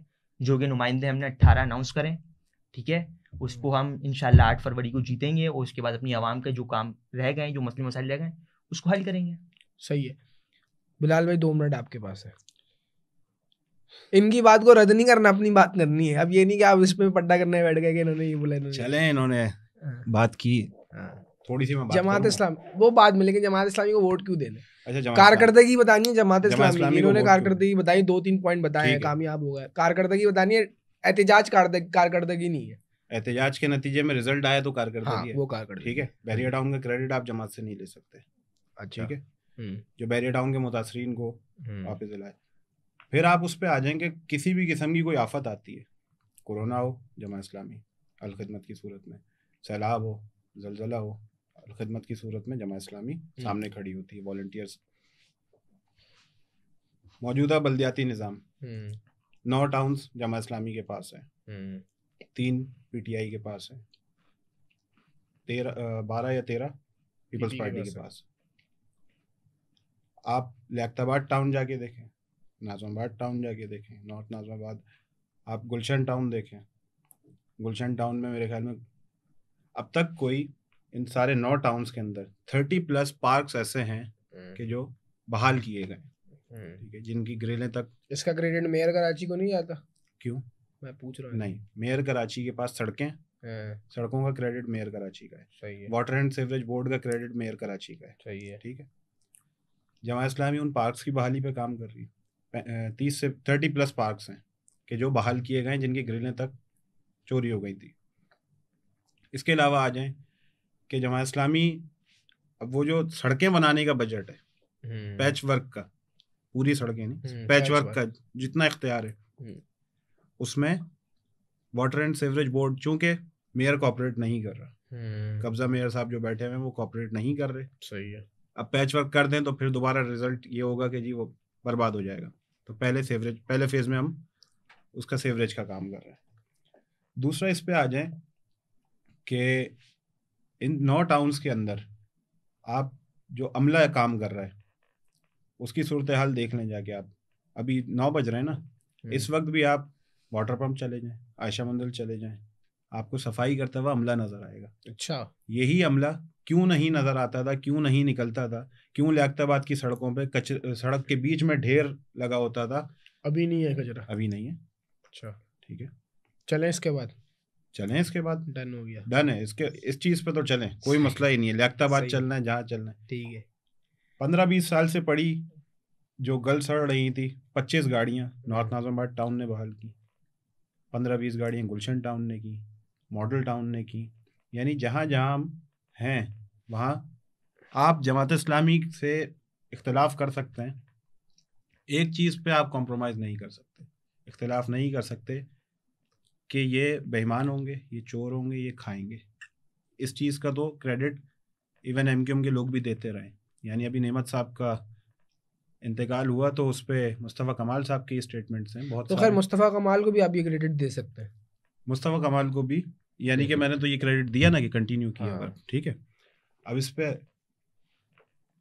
जो कि नुमाइंदे हमने अट्ठारह अनाउंस करें ठीक है उसको हम इन आठ फरवरी को जीतेंगे और उसके बाद अपनी आवाम के जो काम रह गए जो मसले मसाइल रह गए उसको हल करेंगे सही है बिलाल भाई दो मिनट आपके पास है इनकी बात को रद्द नहीं करना अपनी बात करनी है अब ये नहीं कि आप इसमें पट्टा करने बैठ गए कि इन्होंने ये बोला इन्होंने चले इन्होंने हाँ। बात की हाँ। थोड़ी सी मैं जमात इस्लाम वो बात में लेकिन जमात इस्लामी को वोट क्यों देने अच्छा कारकर्दगी बतानी है जमात इस्लामी इन्होंने कारकर्दगी बताई दो तीन पॉइंट बताए हैं कामयाब हो गए कारकर्दगी बतानी है एहतजाज कारकर्दगी नहीं है एहतजाज के नतीजे में रिजल्ट आया तो कारकर्दगी हाँ, वो कारकर्दगी ठीक है बैरियर डाउन का क्रेडिट आप जमात से नहीं ले सकते अच्छा ठीक है हम्म। जो बैरियर डाउन के मुतासरीन को हम्म। वापस दिलाए फिर आप उस पर आ जाएंगे किसी भी किस्म की कोई आफत आती है कोरोना हो जमा इस्लामी अलखदमत की सूरत में सैलाब हो जलजला हो अलखदमत की सूरत में जमा इस्लामी हम्म। सामने खड़ी होती है वॉल्टियर्स मौजूदा बलदियाती निज़ाम हम्म। नौ टाउन्स जमा इस्लामी के पास है हम्म। तीन पीटीआई के पास है तेरह बारह या तेरह पीपल्स पार्टी के पास आप लियाबाद टाउन जाके देखें नाजमाबाद टाउन जाके देखें नॉर्थ नाजमाबाद आप गुलशन टाउन देखें गुलशन टाउन में मेरे ख्याल में अब तक कोई इन सारे नौ टाउन्स के अंदर थर्टी प्लस पार्क्स ऐसे हैं हम्म। कि जो बहाल किए गए हम्म। ठीक है जिनकी ग्रिलें तक इसका क्रेडिट मेयर कराची को नहीं जाता क्यों मैं पूछ रहा हूँ नहीं मेयर कराची के पास सड़कें हाँ। सड़कों का क्रेडिट मेयर कराची का है सही है वाटर एंड सीवरेज बोर्ड का क्रेडिट मेयर कराची का है सही है ठीक है जमा इस्लामी उन पार्क्स की बहाली पे काम कर रही है तीस से थर्टी प्लस पार्क्स हैं कि जो बहाल किए गए जिनकी ग्रिलें तक चोरी हो गई थी इसके अलावा आ जाएं कि जमा इस्लामी अब वो जो सड़कें बनाने का बजट है पैच हम्म। वर्क का पूरी सड़कें नहीं पैच हम्म, वर्क का जितना इख्तियार है हम्म। उसमें वाटर एंड सीवरेज बोर्ड चूंकि मेयर कॉपरेट नहीं कर रहा कब्जा मेयर साहब जो बैठे हुए हैं वो कॉपरेट नहीं कर रहे सही है अब पैच वर्क कर दें तो फिर दोबारा रिजल्ट ये होगा कि जी वो बर्बाद हो जाएगा तो पहले सेवरेज पहले फेज में हम उसका सेवरेज का काम कर रहे हैं दूसरा इस पे आ जाए कि इन नौ टाउन्स के अंदर आप जो अमला काम कर रहा है उसकी सूरत हाल देख लें जाके आप अभी नौ बज रहे हैं ना हम्म। इस वक्त भी आप वाटर पम्प चले जाएं आयशा मंदिर चले जाएं आपको सफाई करता हुआ अमला नजर आएगा अच्छा यही अमला क्यों नहीं नजर आता था क्यों नहीं निकलता था क्यों लियाबाद की सड़कों पे कच सड़क के बीच में ढेर लगा होता था अभी नहीं है कचरा अभी नहीं है अच्छा ठीक है चले इसके बाद चले इसके बाद डन हो गया डन है इसके इस चीज पे तो चले कोई मसला ही नहीं है लियाबाद चलना है जहाँ चलना है ठीक है पंद्रह बीस साल से पड़ी जो गल सड़ रही थी पच्चीस गाड़ियाँ नॉर्थ नाजमाबाद टाउन ने बहाल की पंद्रह बीस गाड़ियाँ गुलशन टाउन ने की मॉडल टाउन ने की यानी जहाँ जहाँ हैं वहाँ आप जमात इस्लामी से इख्तलाफ कर सकते हैं एक चीज़ पे आप कॉम्प्रोमाइज़ नहीं कर सकते इख्तलाफ नहीं कर सकते कि ये बेईमान होंगे ये चोर होंगे ये खाएंगे इस चीज़ का तो क्रेडिट इवन एम के लोग भी देते रहे यानी अभी नेमत साहब का इंतकाल हुआ तो उस पर मुस्तफ़ा कमाल साहब के स्टेटमेंट्स हैं बहुत तो खैर मुस्तफ़ा कमाल को भी आप ये क्रेडिट दे सकते हैं मुस्तफ़ा कमाल को भी यानी कि मैंने तो ये क्रेडिट दिया ना कि कंटिन्यू किया हाँ। पर ठीक है अब इस पर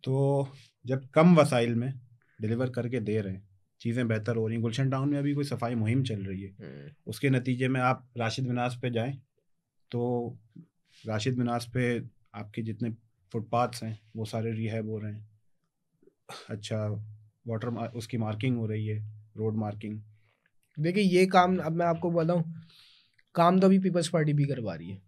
तो जब कम वसाइल में डिलीवर करके दे रहे हैं चीज़ें बेहतर हो रही हैं गुलशन टाउन में अभी कोई सफाई मुहिम चल रही है हम्म। उसके नतीजे में आप राशिद मिनास पे जाएं तो राशिद मिनास पे आपके जितने फुटपाथ्स हैं वो सारे रिहैब हो रहे हैं अच्छा वाटर मार, उसकी मार्किंग हो रही है रोड मार्किंग देखिए ये काम अब मैं आपको हूँ काम तो अभी पीपल्स पार्टी भी करवा रही है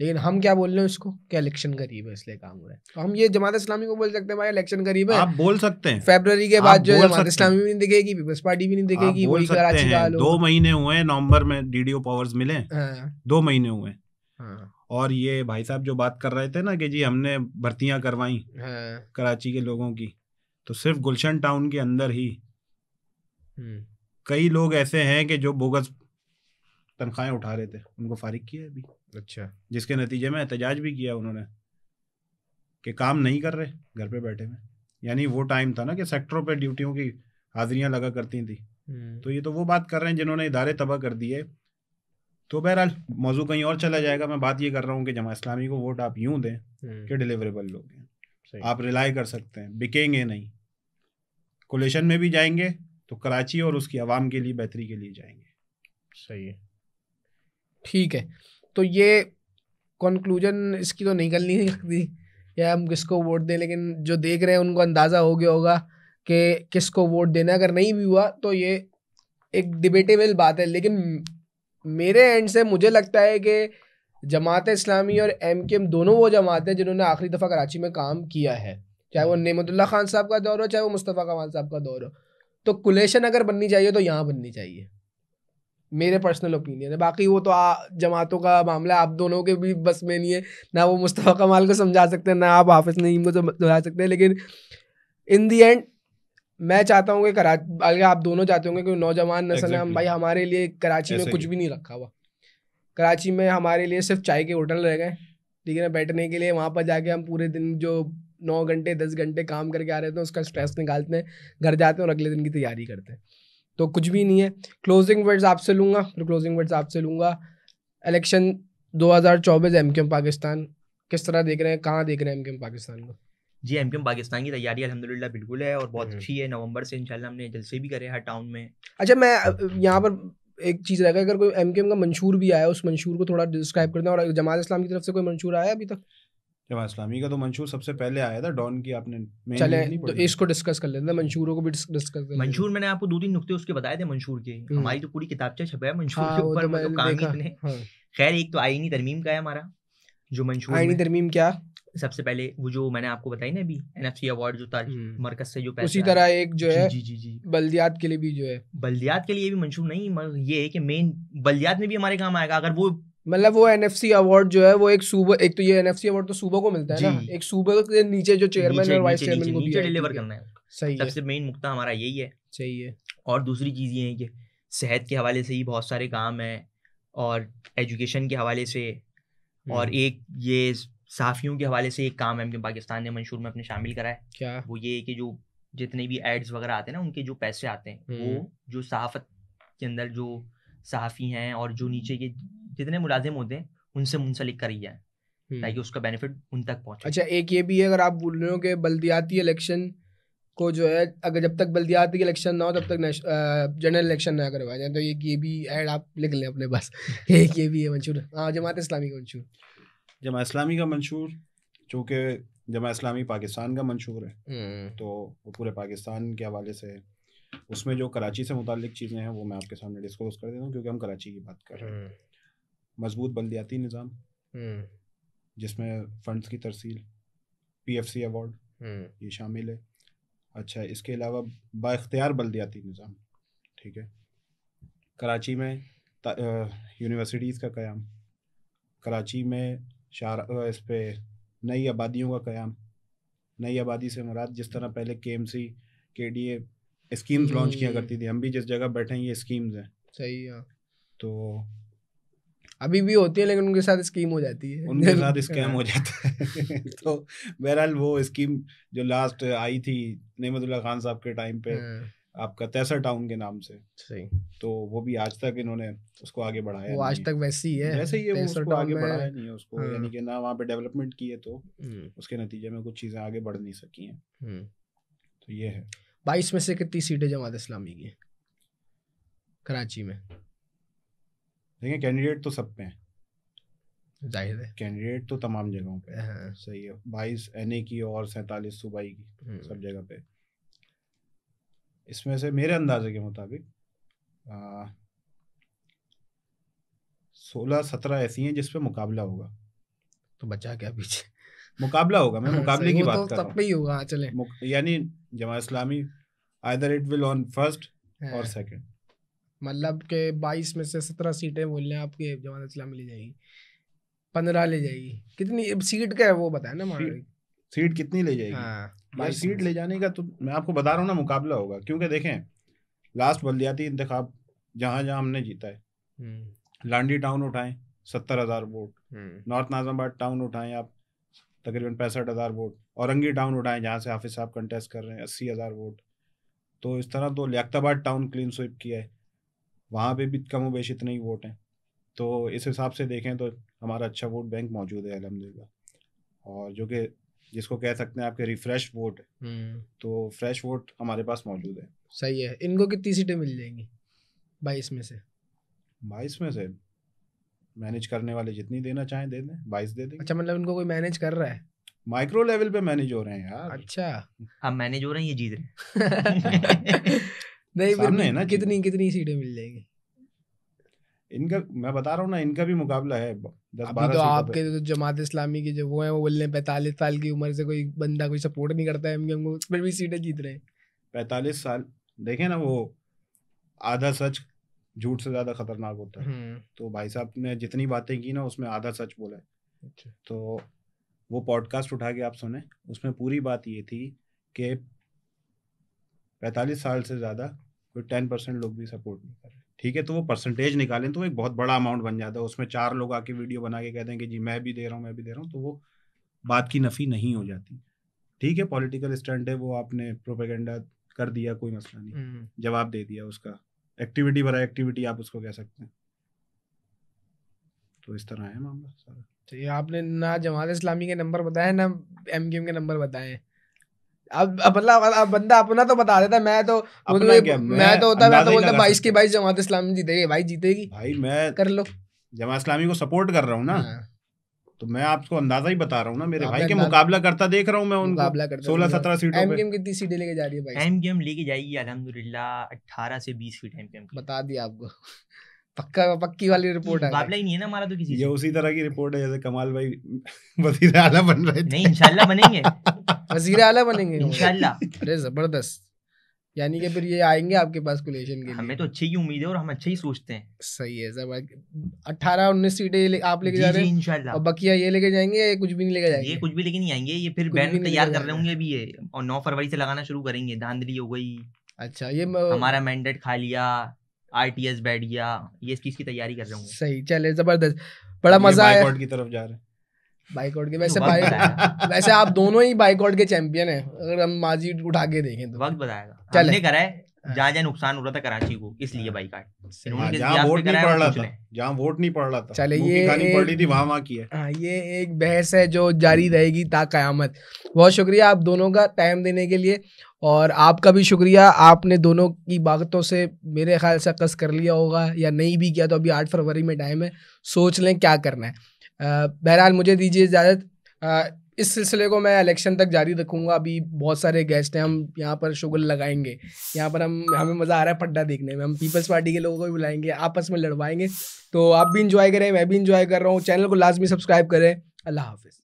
लेकिन हम क्या बोल रहे हैं उसको कि इलेक्शन करीब है इसलिए काम हो रहा है तो हम ये जमात इस्लामी को बोल सकते हैं भाई इलेक्शन करीब है आप बोल सकते हैं फेब्रवरी के बाद जो है जमात इस्लामी भी नहीं दिखेगी पीपल्स पार्टी भी नहीं दिखेगी वही कराची का दो महीने हुए हैं नवंबर में डी पावर्स मिले हाँ। दो महीने हुए हैं हाँ। और ये भाई साहब जो बात कर रहे थे ना कि जी हमने भर्तियां करवाई हाँ। कराची के लोगों की तो सिर्फ गुलशन टाउन के अंदर ही हम्म। कई लोग ऐसे हैं कि जो बोगस तनख्वाहें उठा रहे थे उनको फारिग किया अभी अच्छा जिसके नतीजे में एहतजाज भी किया उन्होंने कि काम नहीं कर रहे घर पे बैठे में यानी वो टाइम था ना कि सेक्टरों पे ड्यूटियों की हाजिरियां लगा करती थी हम्म। तो ये तो वो बात कर रहे हैं जिन्होंने इदारे तबाह कर दिए तो बहरहाल मौजू कहीं और चला जाएगा मैं बात ये कर रहा हूँ कि जमा इस्लामी को वोट आप यूं दें हम्म। कि डिलीवरेबल लोग हैं आप रिलाई कर सकते हैं बिकेंगे नहीं कोलेशन में भी जाएंगे तो कराची और उसकी आवाम के लिए बेहतरी के लिए जाएंगे सही है ठीक है तो ये कंक्लूजन इसकी तो निकलनी नहीं सकती या हम किसको वोट दें लेकिन जो देख रहे हैं उनको अंदाज़ा हो गया होगा कि किसको वोट देना अगर नहीं भी हुआ तो ये एक डिबेटेबल बात है लेकिन मेरे एंड से मुझे लगता है कि जमात इस्लामी और एम के एम दोनों वो जमात हैं जिन्होंने आखिरी दफ़ा कराची में काम किया है चाहे वो नमतुल्ला खान साहब का दौर हो चाहे वो मुस्तफ़ा कमाल साहब का दौर हो तो कुलेशन अगर बननी चाहिए तो यहाँ बननी चाहिए मेरे पर्सनल ओपिनियन है बाकी वो तो आ, जमातों का मामला आप दोनों के भी बस में नहीं है ना वो मुस्तफ़ा कमाल को समझा सकते हैं ना आप हाफिज नईम को समझा सकते हैं लेकिन इन दी एंड मैं चाहता हूँ कि कराची आप दोनों चाहते होंगे क्योंकि नौजवान नसल exactly. हम भाई हमारे लिए कराची में कुछ भी नहीं रखा हुआ कराची में हमारे लिए सिर्फ चाय के होटल रह गए ठीक है ना बैठने के लिए वहाँ पर जाके हम पूरे दिन जो नौ घंटे दस घंटे काम करके आ रहे थे उसका स्ट्रेस निकालते हैं घर जाते हैं और अगले दिन की तैयारी करते हैं तो कुछ भी नहीं है क्लोजिंग वर्ड्स आपसे लूँगा फिर क्लोजिंग वर्ड्स आपसे लूँगा इलेक्शन 2024 एमकेएम पाकिस्तान किस तरह देख रहे हैं कहाँ देख रहे हैं एमकेएम पाकिस्तान को जी एम पाकिस्तान की तैयारी अलहमदिल्ला बिल्कुल है और बहुत हम्म। अच्छी है नवंबर से इनशाला हमने जलसे भी करे हर टाउन में अच्छा मैं यहाँ पर एक चीज़ रहेगा अगर कोई एम का मंशूर भी आया उस मंशूर को थोड़ा डिस्क्राइब कर दें और जमात इस्लाम की तरफ से कोई मंशूर आया अभी तक जमा इस्लामी का तो मंशूर सबसे पहले आया था डॉन की आपने चले तो इसको डिस्कस कर लेते हैं मंशूरों को भी डिस्कस कर मंशूर मैंने आपको दो तीन नुकते उसके बताए थे मंशूर के हम्म। हमारी तो पूरी किताबचा छपा है मंशूर हाँ, के ऊपर तो मतलब हाँ। खैर एक तो आईनी तरमीम का है हमारा जो मंशूर आईनी तरमीम क्या सबसे पहले वो जो मैंने आपको बताई ना अभी एन एफ सी अवार्ड जो हम्म। मरकज से जो पैसा उसी तरह एक जो है जी जी जी बल्दियात के लिए भी जो है बल्दियात के लिए भी मंशूर नहीं ये है कि मेन बल्दियात में भी हमारे काम आएगा अगर वो मतलब वो एन अवार्ड जो है वो एक सूबह एक तो ये एन अवार्ड तो सूबह को मिलता है ना एक सूबह के नीचे जो चेयरमैन और वाइस चेयरमैन को नीचे डिलीवर करना है सही सबसे मेन मुक्ता हमारा यही है सही है और दूसरी चीज़ ये है कि सेहत के हवाले से ही बहुत सारे काम हैं और एजुकेशन के हवाले से और हम्म। एक ये साफियों के हवाले से एक काम है पाकिस्तान ने मंशूर में अपने शामिल करा है क्या वो ये कि जो जितने भी एड्स वगैरह आते हैं ना उनके जो पैसे आते हैं वो हम्म। जो सहाफत के अंदर जो सहाफ़ी हैं और जो नीचे के जितने मुलाजिम होते हैं उनसे मुंसलिक करी जाए हम्म। ताकि उसका बेनिफिट उन तक पहुंचे अच्छा एक ये भी है अगर आप बोल रहे हो कि बल्दियाती इलेक्शन को जो है अगर जब तक बल्दियाती इलेक्शन ना हो तब तक जनरल इलेक्शन ना करवाए जाए तो एक ये भी ऐड आप लिख लें अपने पास एक ये भी है मंशूर हाँ जमात इस्लामी का मंशूर जमा इस्लामी का मंशूर चूँकि जमा इस्लामी पाकिस्तान का मंशूर है हम्म। तो वो पूरे पाकिस्तान के हवाले से उसमें जो कराची से मुतल चीज़ें हैं वो मैं आपके सामने डिस्कस कर देता हूँ क्योंकि हम कराची की बात कर रहे हैं हम्म। मजबूत बलदियाती निज़ाम हम्म। जिसमें फंड्स की तरसील पी एफ सी अवार्ड ये शामिल है अच्छा इसके अलावा बाख्तियार बलदियाती निज़ाम ठीक है कराची में यूनिवर्सिटीज़ का क़्याम कराची में शार इस पर नई आबादियों का क़्याम नई आबादी से मुराद जिस तरह पहले के एम सी के डी ए स्कीम्स लॉन्च किया हम्म। करती थी हम भी जिस जगह बैठे हैं ये स्कीम्स हैं सही है तो अभी भी होती है लेकिन उनके साथ स्कीम हो जाती है उनके साथ स्कैम हो जाता है तो बहरहाल वो स्कीम जो लास्ट आई थी नमतुल्ला खान साहब के टाइम पे हाँ। आपका तैसर टाउन के नाम से सही तो वो भी आज तक इन्होंने उसको आगे बढ़ाया वो आज तक वैसे ही है वैसे ही है वो उसको आगे बढ़ाया नहीं है उसको हाँ। यानी कि ना वहाँ पे डेवलपमेंट की है तो हम्म। उसके नतीजे में कुछ चीज़ें आगे बढ़ नहीं सकी हैं हम्म। तो ये है बाईस में से कितनी सीटें जमात इस्लामी की कराची में लेकिन कैंडिडेट तो सब पे हैं जाहिर है कैंडिडेट तो तमाम जगहों पे हाँ। सही है बाईस एन की और सैतालीस सूबाई की हम्म। सब जगह पे इसमें से मेरे अंदाजे के मुताबिक सोलह सत्रह ऐसी हैं जिसपे मुकाबला होगा तो बचा क्या पीछे मुकाबला होगा मैं हाँ, मुकाबले की बात तो कर रहा हूँ यानी Jamaat Islami either it will on first और सेकंड मतलब के बाईस में से सत्रह सीटें बोल रहे हैं आपके जमात इस्लाम ले जाएगी पंद्रह ले जाएगी कितनी सीट का है वो बताए ना सीट, सीट कितनी ले जाएगी हाँ, सीट ले जाने का तो मैं आपको बता रहा हूँ ना मुकाबला होगा क्योंकि देखें लास्ट बल्दियाती इंतखाब जहाँ जहाँ हमने जीता है हम्म। लांडी टाउन उठाएं सत्तर हज़ार वोट हम्म। नॉर्थ नाजमाबाद टाउन उठाएं आप तकरीबन पैंसठ हज़ार वोट औरंगी टाउन उठाएं जहाँ से हाफिज साहब कंटेस्ट कर रहे हैं अस्सी हज़ार वोट तो इस तरह तो लियाबाद टाउन क्लीन स्वीप किया है वहाँ पर भी कम वेश इतने ही वोट हैं तो इस हिसाब से देखें तो हमारा अच्छा वोट बैंक मौजूद है अलहमदिल्ला और जो कि जिसको कह सकते हैं आपके रिफ्रेश हम्म। वोट तो फ्रेश वोट हमारे पास मौजूद है सही है इनको कितनी सीटें मिल जाएंगी बाईस में से बाईस में से मैनेज करने वाले जितनी देना चाहें दे दें बाईस दे दें अच्छा मतलब इनको कोई मैनेज कर रहा है माइक्रो लेवल पे मैनेज हो रहे हैं यार अच्छा अब मैनेज हो रहे हैं ये जीत रहे हैं कितनी कितनी सीटें मिल जाएंगी इनका मैं बता रहा हूँ ना इनका भी मुकाबला है अभी तो आपके तो जमात इस्लामी की जो वो है वो बोल रहे पैंतालीस साल की उम्र से कोई बंदा कोई सपोर्ट नहीं करता है हमको भी सीटें जीत रहे पैंतालीस साल देखे ना वो आधा सच झूठ से ज्यादा खतरनाक होता है हम्म। तो भाई साहब ने जितनी बातें की ना उसमें आधा सच बोला है अच्छा। तो वो पॉडकास्ट उठा के आप सुने उसमें पूरी बात ये थी कि पैंतालीस साल से ज़्यादा कोई टेन परसेंट लोग भी सपोर्ट नहीं कर रहे ठीक है तो वो परसेंटेज निकालें तो एक बहुत बड़ा अमाउंट बन जाता है उसमें चार लोग आके वीडियो बना के कहते हैं कि जी मैं भी दे रहा हूँ मैं भी दे रहा हूँ तो वो बात की नफ़ी नहीं हो जाती ठीक है पॉलिटिकल स्टैंड है वो आपने प्रोपेगेंडा कर दिया कोई मसला नहीं हम्म। जवाब दे दिया उसका एक्टिविटी बरा एक्टिविटी आप उसको कह सकते हैं तो इस तरह है मामला सारा तो ये आपने ना जमात इस्लामी के नंबर बताए ना एम के नंबर बताए अब मतलब बंदा अपना तो बता देता मैं तो मैं, मैं तो होता मैं तो बोलता बाईस की बाईस जमात इस्लामी जीतेगी भाई जीतेगी भाई मैं कर लो जमात इस्लामी को सपोर्ट कर रहा हूँ ना हाँ। तो मैं आपको अंदाजा ही बता रहा हूँ ना मेरे भाई के मुकाबला करता देख रहा हूँ मैं उनको सोलह सत्रह सीट एम गेम कितनी सीटें लेके जा रही है भाई एम गेम लेके जाएगी अलहमदुल्ला अठारह से बीस सीट एम गेम बता दिया आपको पक्का पक्की वाली रिपोर्ट है बाबला ही नहीं है ना हमारा तो किसी ये उसी तरह की रिपोर्ट है जैसे कमाल भाई वजीर आला बन रहे थे नहीं इंशाल्लाह बनेंगे वजीर आला बनेंगे इंशाल्लाह अरे जबरदस्त यानी कि फिर ये आएंगे आपके पास कुलेशन के लिए हमें तो अच्छी ही उम्मीद है और हम अच्छे ही सोचते हैं सही है सब अठारह उन्नीस सीटें आप लेके जा रहे हैं और बकिया ये लेके जाएंगे ये कुछ भी नहीं लेके जाएंगे ये कुछ भी लेके नहीं आएंगे ये फिर बैन तैयार कर रहे होंगे अभी ये और नौ फरवरी से लगाना शुरू करेंगे धांधली हो गई अच्छा ये हमारा मैंडेट खा लिया आर टी एस बैठ गया ये इस चीज की तैयारी कर रहा हूँ सही चले जबरदस्त बड़ा मजा आया की तरफ जा रहे बाइकआउट के वैसे बाइक वैसे आप दोनों ही बाइकआउट के चैंपियन हैं अगर हम माजी उठा के देखें तो वक्त बताएगा चले करा है हाँ। जहाँ जहाँ नुकसान हो रहा था कराची को इसलिए हाँ। बाइकआउट हाँ, जहाँ वोट नहीं पड़ रहा था जहाँ वोट नहीं पड़ रहा था चले ये पड़ थी वहाँ वहाँ की है ये एक बहस है जो जारी रहेगी ता कयामत बहुत शुक्रिया आप दोनों का टाइम देने के लिए और आपका भी शुक्रिया आपने दोनों की बातों से मेरे ख्याल से कस कर लिया होगा या नहीं भी किया तो अभी आठ फरवरी में टाइम है सोच लें क्या करना है बहरहाल मुझे दीजिए इजाज़त इस सिलसिले को मैं इलेक्शन तक जारी रखूंगा अभी बहुत सारे गेस्ट हैं हम यहाँ पर शुगर लगाएंगे यहाँ पर हम हमें मज़ा आ रहा है पड्डा देखने में हम पीपल्स पार्टी के लोगों को भी बुलाएंगे आपस में लड़वाएंगे तो आप भी इंजॉय करें मैं भी इंजॉय कर रहा हूँ चैनल को लाजमी सब्सक्राइब करें अल्लाह हाफिज़